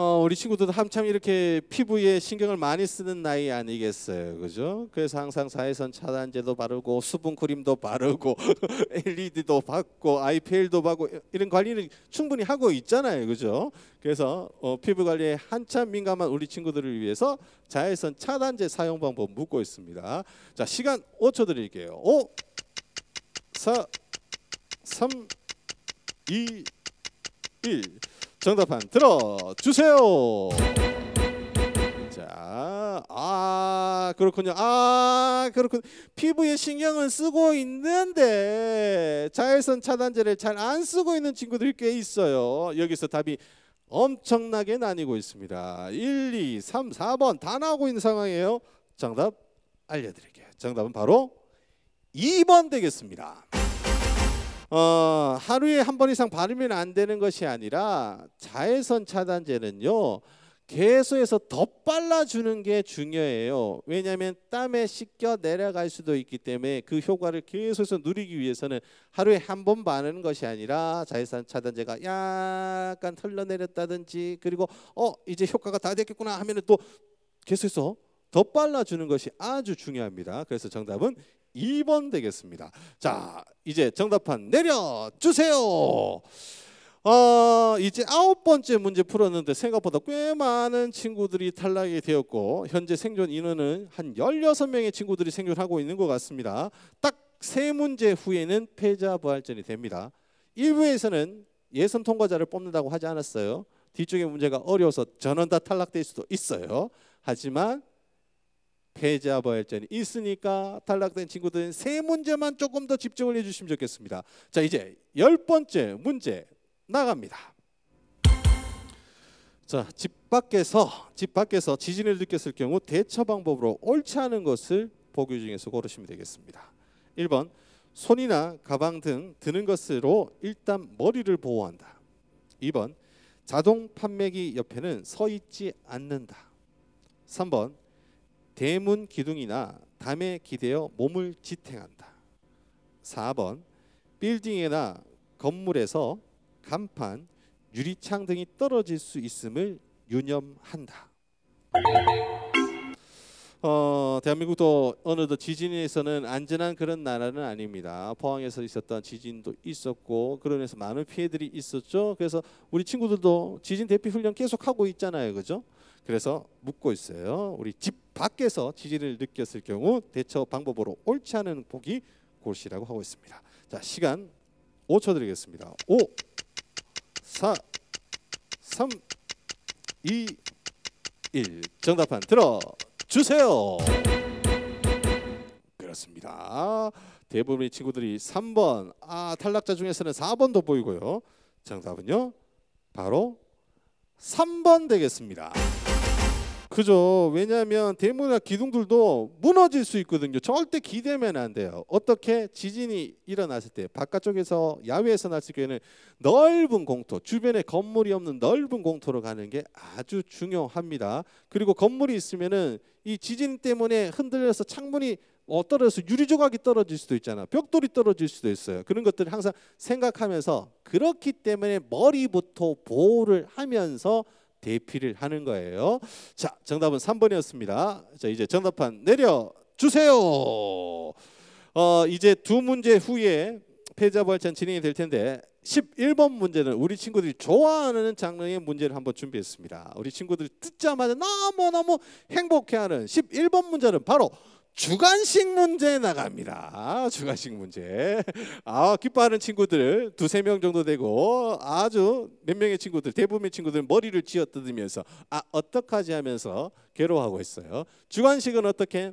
S1: 어, 우리 친구들도 한참 이렇게 피부에 신경을 많이 쓰는 나이 아니겠어요, 그죠? 그래서 항상 사회선 차단제도 바르고 수분 크림도 바르고 LED도 받고 아이페도 받고 이런 관리는 충분히 하고 있잖아요, 그죠? 그래서 어, 피부 관리에 한참 민감한 우리 친구들을 위해서 자외선 차단제 사용 방법 묻고 있습니다. 자, 시간 5초 드릴게요. 5, 4, 3, 2, 1. 정답판 들어주세요. 자, 아 그렇군요. 아 그렇군. 피부에 신경을 쓰고 있는데 자외선 차단제를 잘 안 쓰고 있는 친구들이 꽤 있어요. 여기서 답이 엄청나게 나뉘고 있습니다. 1, 2, 3, 4번 다 나오고 있는 상황이에요. 정답 알려드릴게요. 정답은 바로 2번 되겠습니다. 어, 하루에 한 번 이상 바르면 안 되는 것이 아니라 자외선 차단제는요. 계속해서 더빨라주는게 중요해요. 왜냐하면 땀에 씻겨 내려갈 수도 있기 때문에 그 효과를 계속해서 누리기 위해서는 하루에 한 번 바르는 것이 아니라 자외선 차단제가 약간 흘러내렸다든지 그리고 어 이제 효과가 다 됐겠구나 하면 또 계속해서 더빨라주는 것이 아주 중요합니다. 그래서 정답은 2번 되겠습니다. 자, 이제 정답판 내려주세요. 어, 이제 아홉 번째 문제 풀었는데 생각보다 꽤 많은 친구들이 탈락이 되었고 현재 생존 인원은 한 16명의 친구들이 생존하고 있는 것 같습니다. 딱 세 문제 후에는 패자 부활전이 됩니다. 1부에서는 예선 통과자를 뽑는다고 하지 않았어요. 뒤쪽에 문제가 어려워서 전원 다 탈락될 수도 있어요. 하지만 해자 버엘전이 있으니까 탈락된 친구들은 세 문제만 조금 더 집중을 해주시면 좋겠습니다. 자 이제 열 번째 문제 나갑니다. 자, 집 밖에서 집 밖에서 지진을 느꼈을 경우 대처 방법으로 옳지 않은 것을 보기 중에서 고르시면 되겠습니다. 1번 손이나 가방 등 드는 것으로 일단 머리를 보호한다. 2번 자동 판매기 옆에는 서 있지 않는다. 3번 대문 기둥이나 담에 기대어 몸을 지탱한다. 4번 빌딩이나 건물에서 간판, 유리창 등이 떨어질 수 있음을 유념한다. 어, 대한민국도 어느덧 지진에서는 안전한 그런 나라는 아닙니다. 포항에서 있었던 지진도 있었고 그러면서 많은 피해들이 있었죠. 그래서 우리 친구들도 지진 대피 훈련 계속하고 있잖아요. 그죠? 그래서 묻고 있어요. 우리 집 밖에서 지지를 느꼈을 경우 대처 방법으로 옳지 않은 폭이 골시라고 하고 있습니다. 자, 시간 5초 드리겠습니다. 5 4 3 2 1 정답판 들어 주세요. 그렇습니다. 대부분의 친구들이 3번, 아, 탈락자 중에서는 4번도 보이고요. 정답은요. 바로 3번 되겠습니다. 그죠. 왜냐하면 대문이나 기둥들도 무너질 수 있거든요. 절대 기대면 안 돼요. 어떻게 지진이 일어났을 때 바깥쪽에서 야외에서 났을 경우에는 넓은 공터, 주변에 건물이 없는 넓은 공터로 가는 게 아주 중요합니다. 그리고 건물이 있으면은 이 지진 때문에 흔들려서 창문이 어, 떨어져서 유리 조각이 떨어질 수도 있잖아. 벽돌이 떨어질 수도 있어요. 그런 것들을 항상 생각하면서 그렇기 때문에 머리부터 보호를 하면서 대피를 하는 거예요. 자, 정답은 3번이었습니다. 자, 이제 정답판 내려 주세요. 어, 이제 두 문제 후에 패자 부전 진행이 될 텐데 11번 문제는 우리 친구들이 좋아하는 장르의 문제를 한번 준비했습니다. 우리 친구들 듣자마자 너무너무 행복해하는 11번 문제는 바로 주관식 문제 나갑니다. 주관식 문제. 아, 기뻐하는 친구들 두세 명 정도 되고 아주 몇 명의 친구들, 대부분의 친구들 머리를 쥐어뜯으면서 아, 어떡하지 하면서 괴로워하고 있어요. 주간식은 어떻게?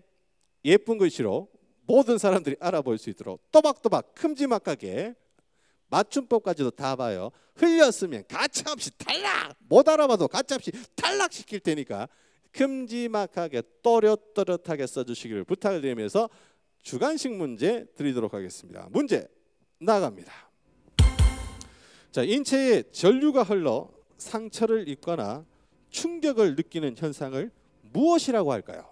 S1: 예쁜 글씨로 모든 사람들이 알아볼 수 있도록 또박또박 큼지막하게 맞춤법까지도 다 봐요. 흘렸으면
S3: 가차없이 탈락!
S1: 못 알아봐도 가차없이 탈락시킬 테니까 큼지막하게 또렷또렷하게 써주시기를 부탁을 드리면서 주간식 문제 드리도록 하겠습니다. 문제 나갑니다. 자, 인체에 전류가 흘러 상처를 입거나 충격을 느끼는 현상을 무엇이라고 할까요?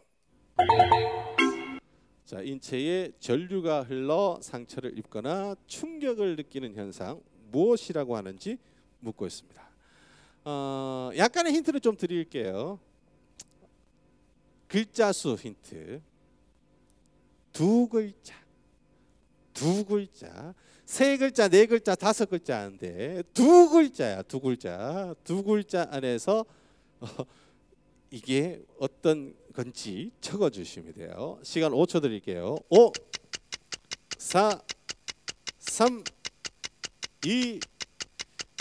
S1: 자, 인체에 전류가 흘러 상처를 입거나 충격을 느끼는 현상 무엇이라고 하는지 묻고 있습니다. 어, 약간의 힌트를 좀 드릴게요. 글자 수 힌트. 두 글자. 두 글자. 세 글자, 네 글자, 다섯 글자 하는데 두 글자야, 두 글자. 두 글자 안에서 어, 이게 어떤 건지 적어 주시면 돼요. 시간 5초 드릴게요. 5 4 3 2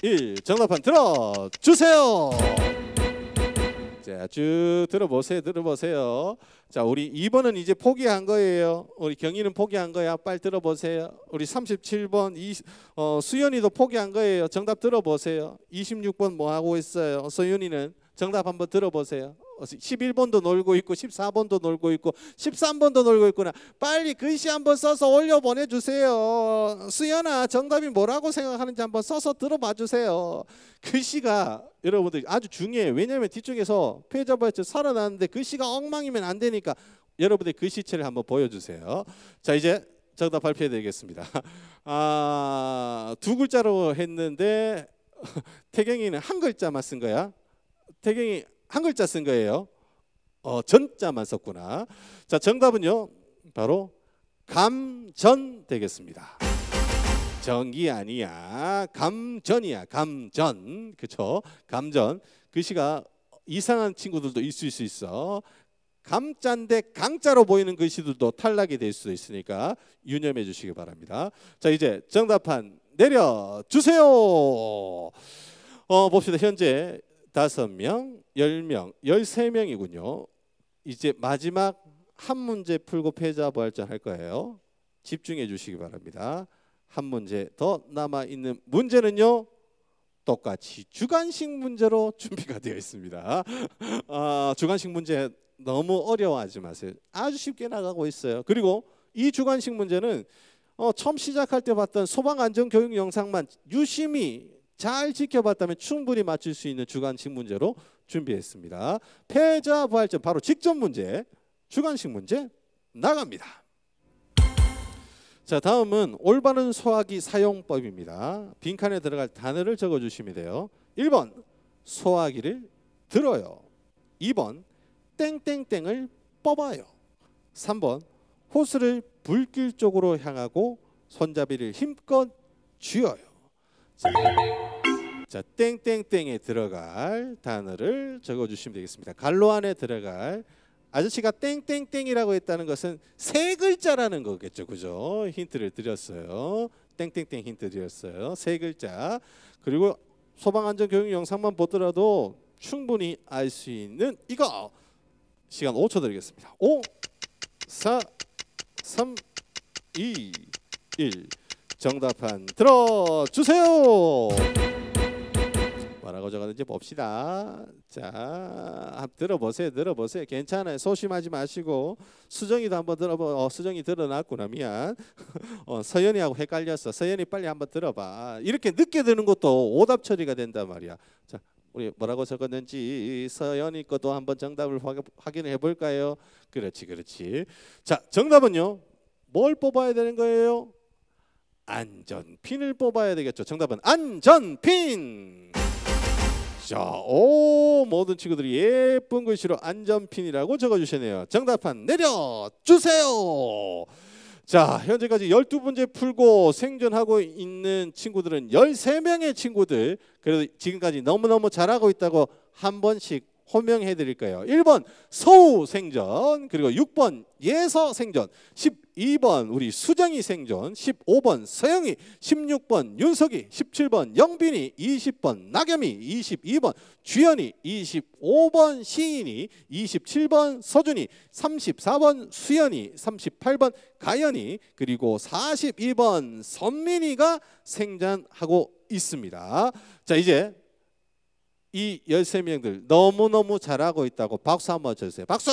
S1: 1 정답판 들어 주세요. 자, 쭉 들어보세요. 들어보세요. 자, 우리 2번은 이제 포기한 거예요. 우리 경희는 포기한 거야. 빨리 들어보세요. 우리 37번 이, 어, 수연이도 포기한 거예요. 정답 들어보세요. 26번 뭐 하고 있어요? 소윤이는 정답 한번 들어보세요. 11번도 어, 놀고 있고 14번도 놀고 있고 13번도 놀고 있구나. 빨리 글씨 한번 써서 올려 보내주세요. 수연아 정답이 뭐라고 생각하는지 한번 써서 들어봐 주세요. 글씨가 여러분들 아주 중요해요. 왜냐하면 뒤쪽에서 페이저바이트 살아나는데 글씨가 엉망이면 안 되니까 여러분들 글씨체를 한번 보여주세요. 자 이제 정답 발표해 드리겠습니다. 아, 두 글자로 했는데 태경이는 한 글자만 쓴 거야. 태경이 한 글자 쓴 거예요. 어, 전자만 썼구나. 자, 정답은요. 바로 감전 되겠습니다. 정이 아니야. 감전이야. 감전. 그쵸? 감전. 글씨가 그 이상한 친구들도 있을 수 있어. 감자인데 강자로 보이는 글씨들도 탈락이 될 수도 있으니까 유념해 주시기 바랍니다. 자 이제 정답판 내려 주세요. 어 봅시다 현재 다섯 명, 열 명, 열세 명이군요. 이제 마지막 한 문제 풀고 패자 부활전 할 거예요. 집중해 주시기 바랍니다. 한 문제 더 남아 있는 문제는요. 똑같이 주관식 문제로 준비가 되어 있습니다. 아, 주관식 문제 너무 어려워하지 마세요. 아주 쉽게 나가고 있어요. 그리고 이 주관식 문제는 어, 처음 시작할 때 봤던 소방 안전 교육 영상만 유심히 잘 지켜봤다면 충분히 맞출 수 있는 주관식 문제로 준비했습니다. 패자 부활점 바로 직전 문제, 주관식 문제 나갑니다. 자 다음은 올바른 소화기 사용법입니다. 빈칸에 들어갈 단어를 적어주시면 돼요. 1번 소화기를 들어요. 2번 땡땡땡을 뽑아요. 3번 호스를 불길 쪽으로 향하고 손잡이를 힘껏 쥐어요. 자, 땡땡땡에 들어갈 단어를 적어주시면 되겠습니다. 갈로 안에 들어갈 아저씨가 땡땡땡이라고 했다는 것은 세 글자라는 거겠죠, 그죠? 힌트를 드렸어요. 땡땡땡 힌트 드렸어요. 세 글자. 그리고 소방안전교육 영상만 보더라도 충분히 알 수 있는 이거 시간 5초 드리겠습니다. 5, 4, 3, 2, 1. 정답판 들어주세요. 뭐라고 적었는지 봅시다. 자, 들어보세요. 들어보세요. 괜찮아요. 소심하지 마시고 수정이도 한번 들어보. 어, 수정이 드러났구나. 미안. 어, 서연이하고 헷갈렸어. 서연이 빨리 한번 들어봐. 이렇게 늦게 드는 것도 오답 처리가 된단 말이야. 자, 우리 뭐라고 적었는지 서연이 것도 한번 정답을 확인해 볼까요? 그렇지, 그렇지. 자, 정답은요. 뭘 뽑아야 되는 거예요? 안전핀을 뽑아야 되겠죠. 정답은 안전핀. 자, 오 모든 친구들이 예쁜 글씨로 안전핀이라고 적어주시네요. 정답판 내려주세요. 자, 현재까지 12문제 풀고 생존하고 있는 친구들은 13명의 친구들. 그래도 지금까지 너무너무 잘하고 있다고 한 번씩 호명해 드릴 거예요. 1번 서우 생전, 그리고 6번 예서 생전, 12번 우리 수정이 생전, 15번 서영이, 16번 윤석이, 17번 영빈이, 20번 나겸이, 22번 주연이, 25번 시인이, 27번 서준이, 34번 수연이, 38번 가연이, 그리고 42번 선민이가 생전하고 있습니다. 자, 이제 이 13명들 너무너무 잘하고 있다고 박수 한 번 쳐주세요. 박수!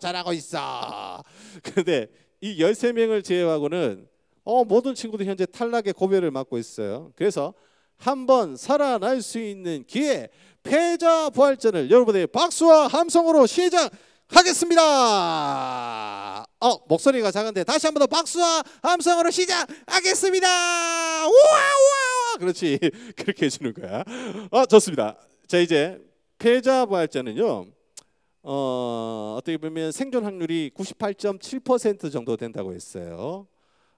S1: 잘하고 있어! 근데 이 13명을 제외하고는 어, 모든 친구들 현재 탈락의 고배를 맞고 있어요. 그래서 한 번 살아날 수 있는 기회 패자 부활전을 여러분의 박수와 함성으로 시작하겠습니다. 어 목소리가 작은데 다시 한 번 더 박수와 함성으로 시작하겠습니다. 우와 우와. 그렇지. 그렇게 해주는 거야. 어, 좋습니다. 자, 이제 패자 부활자는요. 어, 어떻게 보면 생존 확률이 98.7% 정도 된다고 했어요.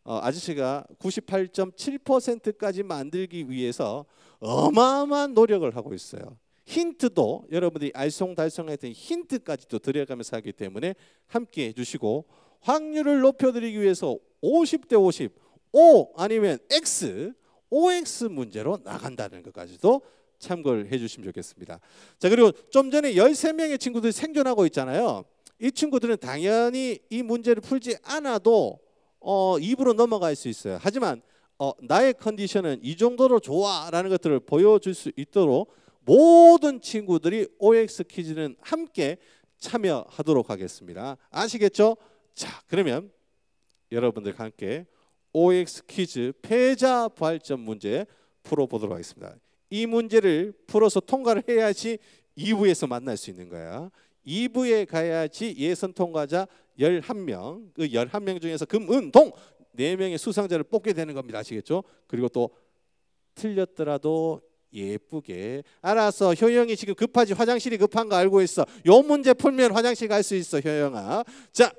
S1: 어, 아저씨가 98.7%까지 만들기 위해서 어마어마한 노력을 하고 있어요. 힌트도 여러분들이 알쏭달쏭했던 힌트까지도 들여가면서 하기 때문에 함께 해주시고 확률을 높여드리기 위해서 50 대 50, O 아니면 X OX 문제로 나간다는 것까지도 참고를 해주시면 좋겠습니다. 자 그리고 좀 전에 13명의 친구들이 생존하고 있잖아요. 이 친구들은 당연히 이 문제를 풀지 않아도 어, 2부로 넘어갈 수 있어요. 하지만 어, 나의 컨디션은 이 정도로 좋아라는 것들을 보여줄 수 있도록 모든 친구들이 OX 퀴즈는 함께 참여하도록 하겠습니다. 아시겠죠? 자 그러면 여러분들과 함께 OX 퀴즈 패자 부활점 문제 풀어보도록 하겠습니다. 이 문제를 풀어서 통과를 해야지 2부에서 만날 수 있는 거야. 2부에 가야지 예선 통과자 11명, 그 11명 중에서 금, 은, 동 4명의 수상자를 뽑게 되는 겁니다. 아시겠죠? 그리고 또 틀렸더라도 예쁘게 알아서 효영이 지금 급하지 화장실이 급한 거 알고 있어. 요 문제 풀면 화장실 갈 수 있어, 효영아. 자,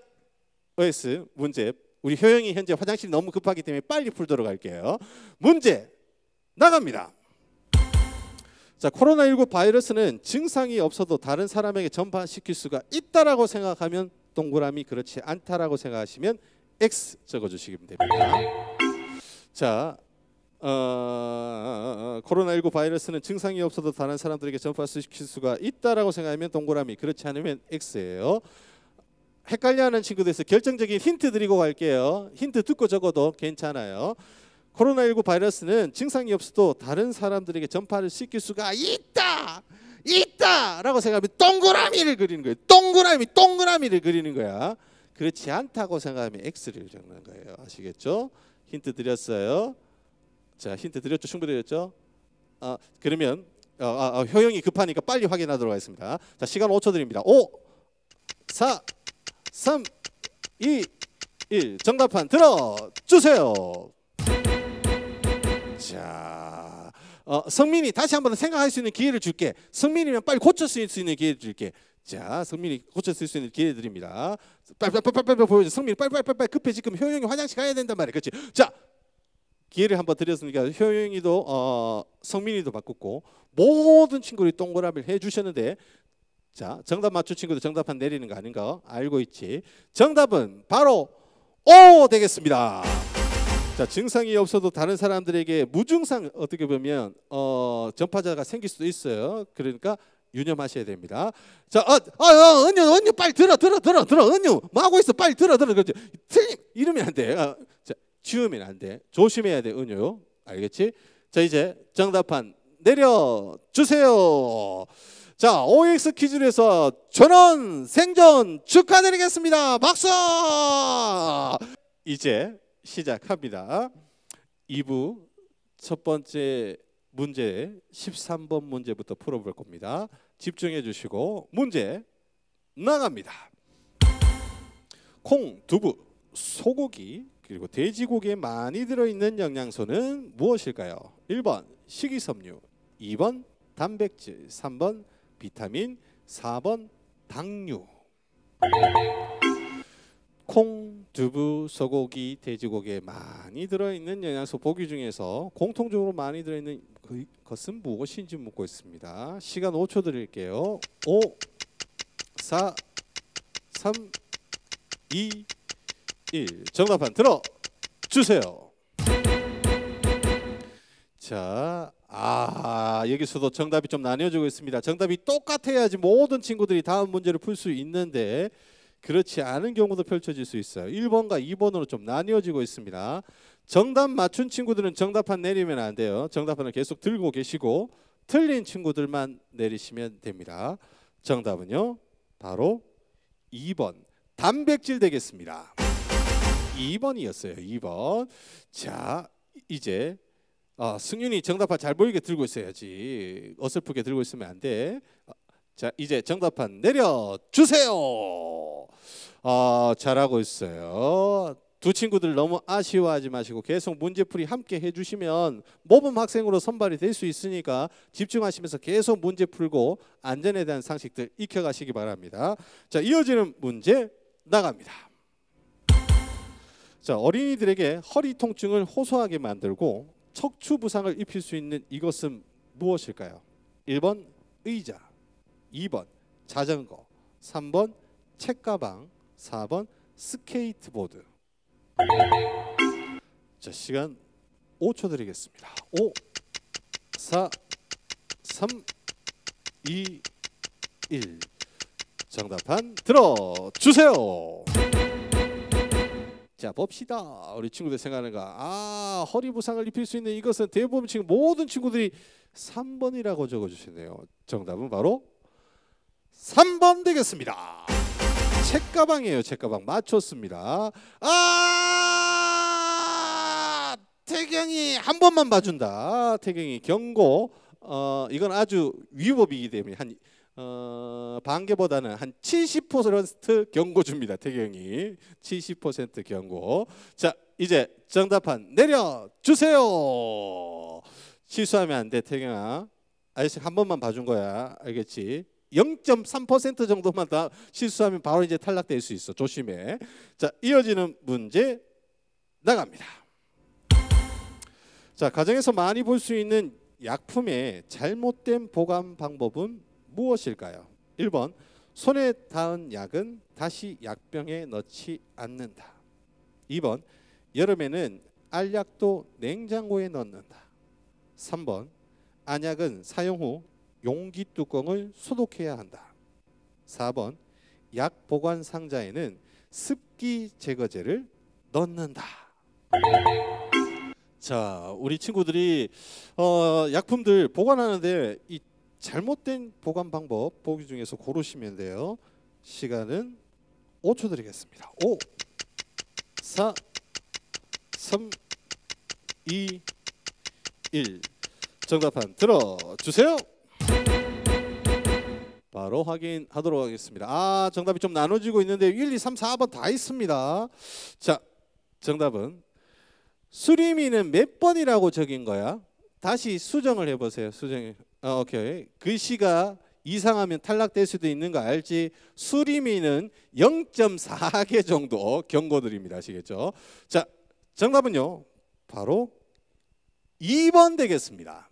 S1: OS 문제 우리 효영이 현재 화장실이 너무 급하기 때문에 빨리 풀도록 할게요. 문제 나갑니다. 자, 코로나19 바이러스는 증상이 없어도 다른 사람에게 전파시킬 수가 있다라고 생각하면 동그라미 그렇지 않다라고 생각하시면 X 적어주시면 됩니다. 자, 어, 코로나19 바이러스는 증상이 없어도 다른 사람들에게 전파시킬 수가 있다라고 생각하면 동그라미 그렇지 않으면 X예요. 헷갈려하는 친구도 있어요. 결정적인 힌트 드리고 갈게요. 힌트 듣고 적어도 괜찮아요. 코로나19 바이러스는 증상이 없어도 다른 사람들에게 전파를 시킬 수가 있다. 있다라고 생각하면 동그라미를 그리는 거예요. 동그라미, 동그라미를 그리는 거야. 그렇지 않다고 생각하면 X를 적는 거예요. 아시겠죠? 힌트 드렸어요. 자, 힌트 드렸죠? 충분히 드렸죠? 아, 그러면 어, 아, 아, 어, 효영이 급하니까 빨리 확인하도록 하겠습니다. 자, 시간 5초 드립니다. 5, 4, 3, 2, 1 정답판 들어주세요 자 어, 성민이 다시 한번 생각할 수 있는 기회를 줄게 성민이면 빨리 고쳐 쓸수 있는 기회를 줄게 자 성민이 고쳐 쓸수 있는 기회 드립니다 빨빨빨빨빨 보여줘 성민이 빨빨빨빨 급해 지금 효영이 화장실 가야 된단 말이야 그렇자 기회를 한번 드렸으니까 효영이도 어, 성민이도 바꿨고 모든 친구들이 동그라미를 해주셨는데 자, 정답 맞춘 친구도 정답판 내리는 거 아닌가? 알고 있지. 정답은 바로 O 되겠습니다. 자, 증상이 없어도 다른 사람들에게 무증상 어떻게 보면 어, 전파자가 생길 수도 있어요. 그러니까 유념하셔야 됩니다. 자, 어, 어, 어 은유, 은유, 빨리 들어, 들어, 들어, 들어, 은유, 뭐 하고 있어, 빨리 들어, 들어, 그렇지. 틀림, 이러면 안 돼. 어, 자, 치우면 안 돼. 조심해야 돼, 은유. 알겠지? 자, 이제 정답판 내려 주세요. 자, OX 퀴즈를 해서 전원 생존 축하드리겠습니다. 박수! 이제 시작합니다. 2부 첫 번째 문제 13번 문제부터 풀어볼 겁니다. 집중해 주시고 문제 나갑니다. 콩, 두부, 소고기, 그리고 돼지고기에 많이 들어있는 영양소는 무엇일까요? 1번 식이섬유, 2번 단백질, 3번 비타민, 4번 당류. 콩, 두부, 소고기, 돼지고기에 많이 들어있는 영양소 보기 중에서 공통적으로 많이 들어있는 그, 것은 무엇인지 묻고 있습니다. 시간 5초 드릴게요. 5, 4, 3, 2, 1. 정답판 들어 주세요. 자, 아 여기서도 정답이 좀 나뉘어지고 있습니다. 정답이 똑같아야지 모든 친구들이 다음 문제를 풀 수 있는데 그렇지 않은 경우도 펼쳐질 수 있어요. 1번과 2번으로 좀 나뉘어지고 있습니다. 정답 맞춘 친구들은 정답판 내리면 안 돼요. 정답판을 계속 들고 계시고 틀린 친구들만 내리시면 됩니다. 정답은요. 바로 2번 단백질 되겠습니다. 2번이었어요. 2번. 자, 이제 아, 승윤이 정답판 잘 보이게 들고 있어야지. 어설프게 들고 있으면 안 돼. 아, 자, 이제 정답판 내려 주세요. 아, 잘하고 있어요. 두 친구들 너무 아쉬워하지 마시고 계속 문제풀이 함께 해주시면 모범 학생으로 선발이 될 수 있으니까 집중하시면서 계속 문제 풀고 안전에 대한 상식들 익혀가시기 바랍니다. 자 이어지는 문제 나갑니다. 자 어린이들에게 허리 통증을 호소하게 만들고 척추 부상을 입힐 수 있는 이것은 무엇일까요? 1번 의자, 2번 자전거, 3번 책가방, 4번 스케이트보드. 자, 시간 5초 드리겠습니다. 5 4 3 2 1 정답판 들어 주세요. 자 봅시다 우리 친구들 생각하는가 아 허리 부상을 입힐 수 있는 이것은 대부분 지금 모든 친구들이 3번이라고 적어주시네요 정답은 바로 3번 되겠습니다 책가방이에요 책가방 맞췄습니다 아 태경이 한 번만 봐준다 태경이 경고 어 이건 아주 위법이기 때문에 한 어, 반개보다는 한 70% 경고 줍니다. 태경이 70% 경고. 자, 이제 정답판 내려 주세요. 실수하면 안 돼, 태경아. 아저씨 한 번만 봐준 거야. 알겠지? 0.3% 정도만 다 실수하면 바로 이제 탈락될 수 있어. 조심해. 자, 이어지는 문제 나갑니다. 자, 가정에서 많이 볼 수 있는 약품의 잘못된 보관 방법은 무엇일까요? 1번 손에 닿은 약은 다시 약병에 넣지 않는다. 2번 여름에는 알약도 냉장고에 넣는다. 3번 안약은 사용 후 용기 뚜껑을 소독해야 한다. 4번 약 보관 상자에는 습기 제거제를 넣는다. 자, 우리 친구들이 어, 약품들 보관하는데 이 잘못된 보관 방법 보기 중에서 고르시면 돼요. 시간은 5초 드리겠습니다. 5, 4, 3, 2, 1. 정답판 들어주세요. 바로 확인하도록 하겠습니다. 아 정답이 좀 나눠지고 있는데 1, 2, 3, 4번 아, 다 있습니다. 자 정답은 수리미는 몇 번이라고 적인 거야? 다시 수정을 해보세요. 수정 아, 오케이. 글씨가 그 이상하면 탈락될 수도 있는 거 알지? 수리미는 0.4개 정도 경고드립니다. 아시겠죠? 자, 정답은요. 바로 2번 되겠습니다.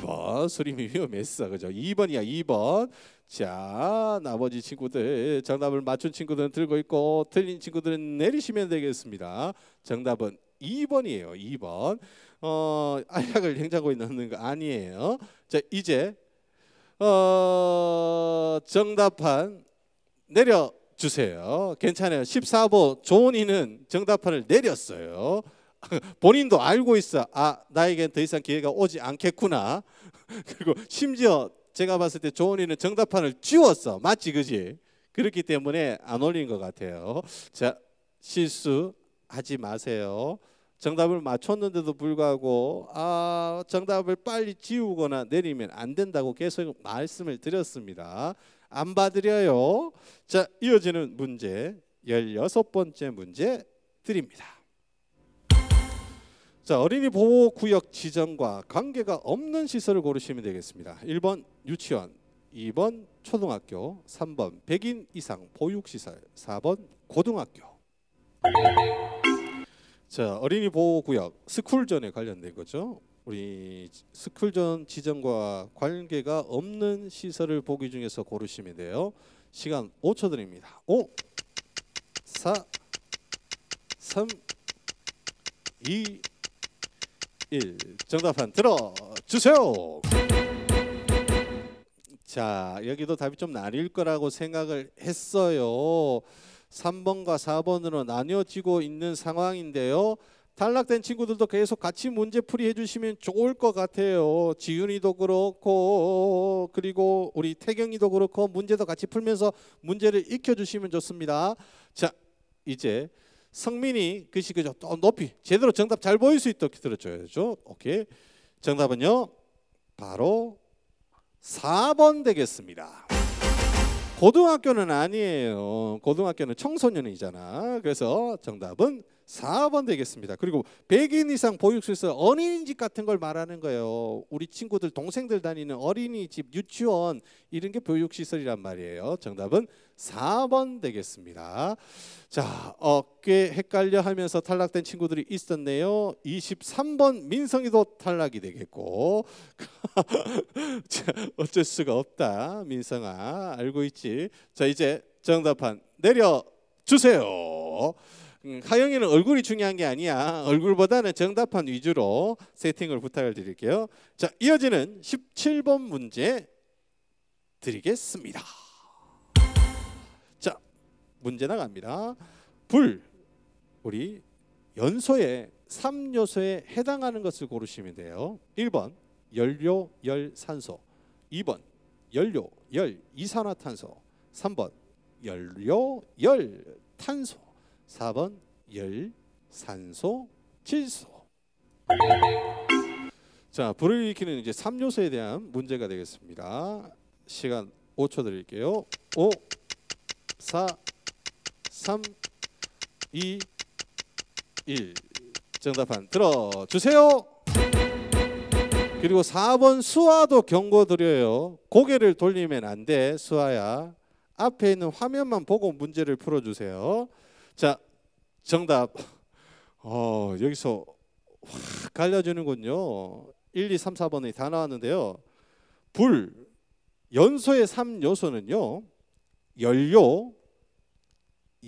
S1: 2번 수리미 위험했어. 그죠? 2번이야. 2번. 자, 나머지 친구들 정답을 맞춘 친구들은 들고 있고 틀린 친구들은 내리시면 되겠습니다. 정답은 2번이에요. 2번. 어, 알약을 냉장고에 넣는 거 아니에요. 자, 이제 어, 정답판 내려 주세요. 괜찮아요. 14번 조은이는 정답판을 내렸어요. 본인도 알고 있어. 아, 나에겐 더 이상 기회가 오지 않겠구나. 그리고 심지어 제가 봤을 때 조은이는 정답판을 지웠어. 맞지, 그지? 그렇기 때문에 안 올린 것 같아요. 자, 실수 하지 마세요. 정답을 맞췄는데도 불구하고 아 정답을 빨리 지우거나 내리면 안 된다고 계속 말씀을 드렸습니다. 안 받으려요. 자 이어지는 문제 16번째 문제 드립니다. 자 어린이 보호 구역 지정과 관계가 없는 시설을 고르시면 되겠습니다. 1번 유치원, 2번 초등학교, 3번 100인 이상 보육시설, 4번 고등학교. 자 어린이 보호구역 스쿨존에 관련된 거죠. 우리 스쿨전 지정과 관계가 없는 시설을 보기 중에서 고르시면 돼요. 시간 5초 드립니다. 5, 4, 3, 2, 1. 정답판 들어주세요. 자 여기도 답이 좀 나뉠 거라고 생각을 했어요. 3번과 4번으로 나뉘어지고 있는 상황인데요. 탈락된 친구들도 계속 같이 문제풀이 해주시면 좋을 것 같아요. 지윤이도 그렇고 그리고 우리 태경이도 그렇고 문제도 같이 풀면서 문제를 익혀주시면 좋습니다. 자 이제 성민이 글씨 그저 또 높이 제대로 정답 잘 보일 수 있도록 들어줘야죠. 오케이 정답은요 바로 4번 되겠습니다. 고등학교는 아니에요. 고등학교는 청소년이잖아. 그래서 정답은 4번 되겠습니다. 그리고 100인 이상 보육소에서 어린이집 같은 걸 말하는 거예요. 우리 친구들 동생들 다니는 어린이집, 유치원 이런 게 보육 시설이란 말이에요. 정답은 4번 되겠습니다. 자, 어깨 헷갈려 하면서 탈락된 친구들이 있었네요. 23번 민성이도 탈락이 되겠고. 어쩔 수가 없다. 민성아. 알고 있지? 자, 이제 정답판 내려 주세요. 음, 하영이는 얼굴이 중요한 게 아니야. 얼굴보다는 정답한 위주로 세팅을 부탁을 드릴게요. 자, 이어지는 17번 문제 드리겠습니다. 자, 문제 나갑니다. 불 우리 연소의 3요소에 해당하는 것을 고르시면 돼요. 1번 연료, 열, 산소. 2번 연료, 열, 이산화탄소. 3번 연료, 열, 탄소. 4번 열, 산소, 질소. 자, 불을 일으는 이제 3요소에 대한 문제가 되겠습니다. 시간 5초 드릴게요. 5 4 3 2 1 정답판 들어 주세요. 그리고 4번 수화도 경고 드려요. 고개를 돌리면 안 돼. 수화야. 앞에 있는 화면만 보고 문제를 풀어 주세요. 자, 정답. 어, 여기서 확 갈려주는군요. 1, 2, 3, 4번이 다 나왔는데요. 불, 연소의 3 요소는요. 연료,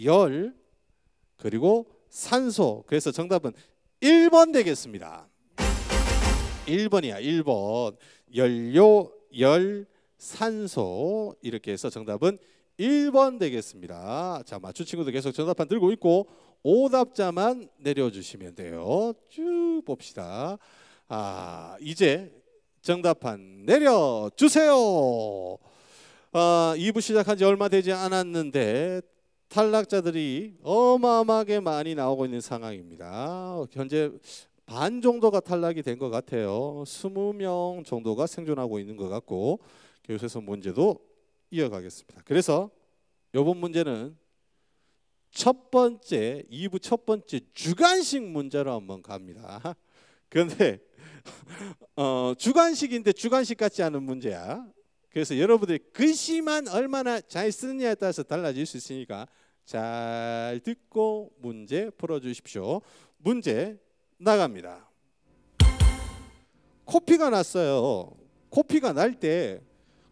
S1: 열, 그리고 산소. 그래서 정답은 1번 되겠습니다. 1번이야. 1번. 연료, 열, 산소. 이렇게 해서 정답은 1번 되겠습니다. 자, 맞춘 친구들 계속 전답판 들고 있고 오답자만 내려주시면 돼요. 쭉 봅시다. 아, 이제 정답판 내려주세요. 아, 2부 시작한 지 얼마 되지 않았는데 탈락자들이 어마어마하게 많이 나오고 있는 상황입니다. 현재 반 정도가 탈락이 된 것 같아요. 20명 정도가 생존하고 있는 것 같고 교수에서 문제도 이어가겠습니다. 그래서 요번 문제는 첫 번째 2부 첫 번째 주관식 문제로 한번 갑니다. 그런데 어, 주관식인데주관식 같지 않은 문제야. 그래서 여러분들이 글씨만 얼마나 잘 쓰느냐에 따라서 달라질 수 있으니까 잘 듣고 문제 풀어주십시오. 문제 나갑니다. 코피가 났어요. 코피가 날 때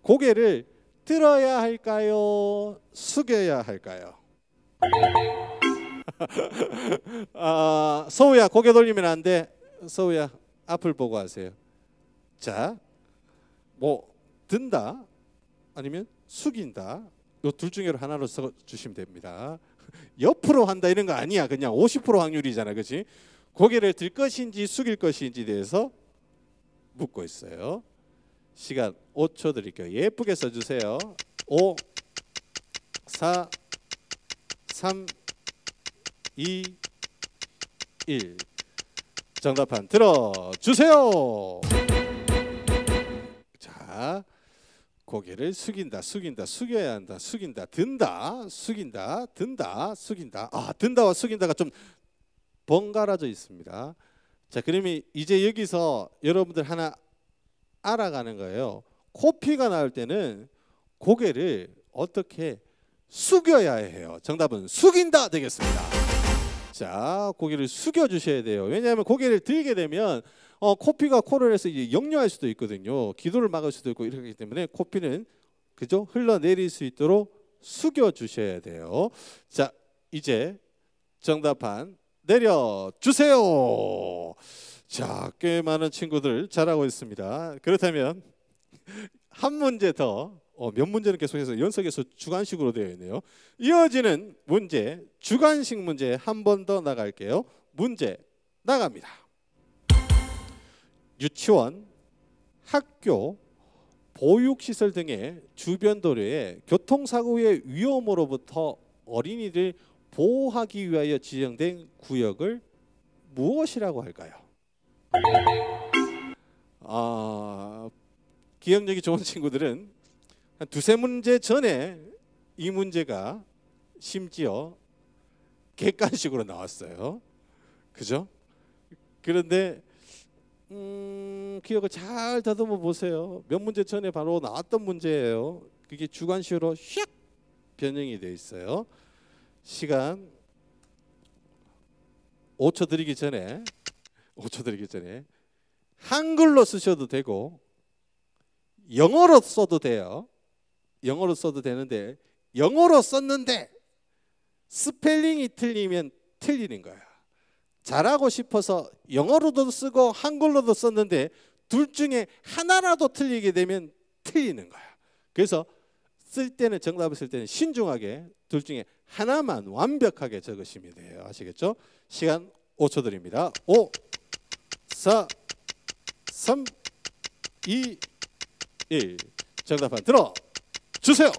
S1: 고개를 들어야 할까요? 숙여야 할까요? 아, 서우야 고개 돌리면 안 돼. 서우야 앞을 보고 하세요. 자, 뭐 든다 아니면 숙인다. 요둘중에 하나로 써 주시면 됩니다. 옆으로 한다 이런 거 아니야. 그냥 50% 확률이잖아, 그렇지? 고개를 들 것인지 숙일 것인지 대해서 묻고 있어요. 시간 5초 드릴게요. 예쁘게 써주세요. 5, 4, 3, 2, 1. 정답판 들어주세요. 자, 고개를 숙인다, 숙인다, 숙여야 한다, 숙인다, 든다, 숙인다, 든다, 숙인다. 아, 든다와 숙인다가 좀 번갈아져 있습니다. 자, 그러면 이제 여기서 여러분들 하나 알아가는 거예요. 코피가 나올 때는 고개를 어떻게 숙여야 해요. 정답은 숙인다 되겠습니다. 자, 고개를 숙여 주셔야 돼요. 왜냐하면 고개를 들게 되면 어, 코피가 코를 해서 이제 역류할 수도 있거든요. 기도를 막을 수도 있고 이렇기 때문에 코피는 그죠 흘러내릴 수 있도록 숙여 주셔야 돼요. 자, 이제 정답한 내려 주세요. 자, 꽤 많은 친구들 잘하고 있습니다. 그렇다면 한 문제 더. 어, 몇 문제는 계속해서 연속해서 주관식으로 되어 있네요. 이어지는 문제, 주관식 문제 한 번 더 나갈게요. 문제 나갑니다. 유치원, 학교, 보육시설 등의 주변 도로에 교통사고의 위험으로부터 어린이를 보호하기 위하여 지정된 구역을 무엇이라고 할까요? 아, 기억력이 좋은 친구들은 한 두세 문제 전에 이 문제가 심지어 객관식으로 나왔어요. 그죠? 그런데 음, 기억을 잘 다듬어 보세요. 몇 문제 전에 바로 나왔던 문제예요. 그게 주관식으로 슉 변형이 돼 있어요. 시간 5초 드리기 전에 5초 드리기 전에 한글로 쓰셔도 되고 영어로 써도 돼요. 영어로 써도 되는데 영어로 썼는데 스펠링이 틀리면 틀리는 거야. 잘하고 싶어서 영어로도 쓰고 한글로도 썼는데 둘 중에 하나라도 틀리게 되면 틀리는 거야. 그래서 쓸 때는 정답을 쓸 때는 신중하게 둘 중에 하나만 완벽하게 적으시면 돼요. 아시겠죠? 시간 5초 드립니다. 5, 4, 3, 2, 1. 정답판 들어 주세요.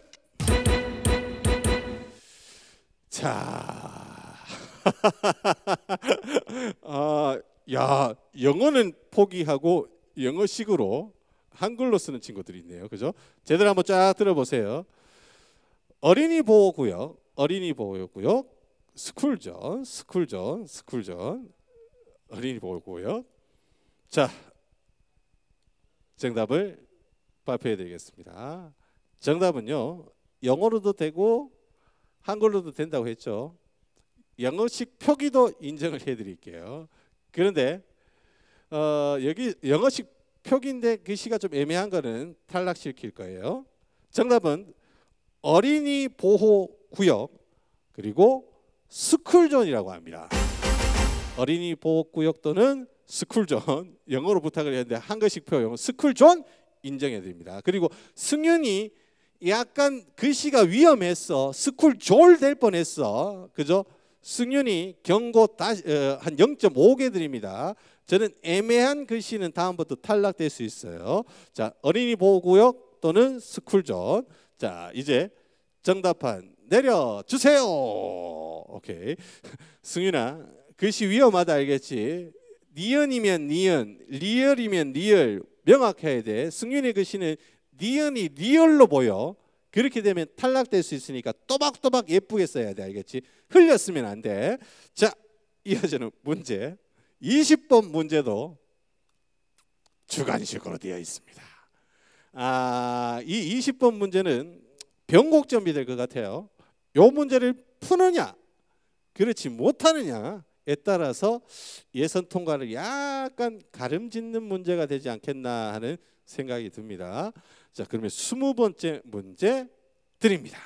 S1: 자, 아, 야, 영어는 포기하고 영어식으로 한글로 쓰는 친구들이 있네요. 그죠? 제대로 한번 쫙 들어보세요. 어린이 보호구역, 어린이 보호구역, 스쿨전, 스쿨전, 스쿨전, 어린이 보호구역. 자, 정답을 발표해 드리겠습니다. 정답은요. 영어로도 되고 한글로도 된다고 했죠. 영어식 표기도 인정을 해 드릴게요. 그런데 어, 여기 영어식 표기인데 글씨가 그 좀 애매한 거는 탈락시킬 거예요. 정답은 어린이 보호 구역 그리고 스쿨존이라고 합니다. 어린이 보호구역 또는 스쿨존 영어로 부탁을 했는데 한글식표 영 스쿨존 인정해 드립니다. 그리고 승윤이 약간 글씨가 위험했어 스쿨졸 될 뻔했어 그죠? 승윤이 경고 다시 어, 0.5개 드립니다. 저는 애매한 글씨는 다음부터 탈락될 수 있어요. 자 어린이 보호구역 또는 스쿨존 자 이제 정답한 내려주세요. 오케이. 승윤아, 글씨 위험하다 알겠지? 니은이면 니은, 리얼이면 리얼 명확해야 돼. 승윤이 글씨는 니은이 리얼로 보여. 그렇게 되면 탈락될 수 있으니까 또박또박 예쁘게 써야 돼 알겠지? 흘렸으면 안 돼. 자, 이어지는 문제. 20번 문제도 주관식으로 되어 있습니다. 아, 이 20번 문제는 변곡점이 될 것 같아요. 요 문제를 푸느냐 그렇지 못하느냐에 따라서 예선 통과를 약간 가름짓는 문제가 되지 않겠나 하는 생각이 듭니다. 자, 그러면 스무 번째 문제 드립니다.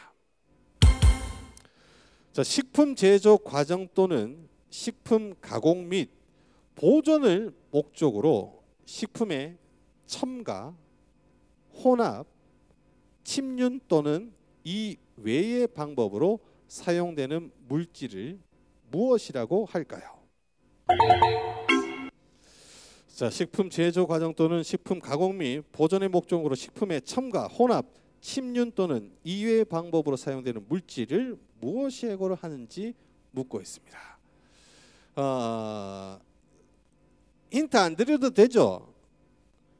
S1: 자, 식품 제조 과정 또는 식품 가공 및 보존을 목적으로 식품의 첨가, 혼합, 침륜 또는 이 외의 방법으로 사용되는 물질을 무엇이라고 할까요? 자, 식품 제조 과정 또는 식품 가공 및 보존의 목적으로 식품의 첨가, 혼합, 침륜 또는 이외의 방법으로 사용되는 물질을 무엇이라고 하는지 묻고 있습니다. 어, 힌트 안 드려도 되죠.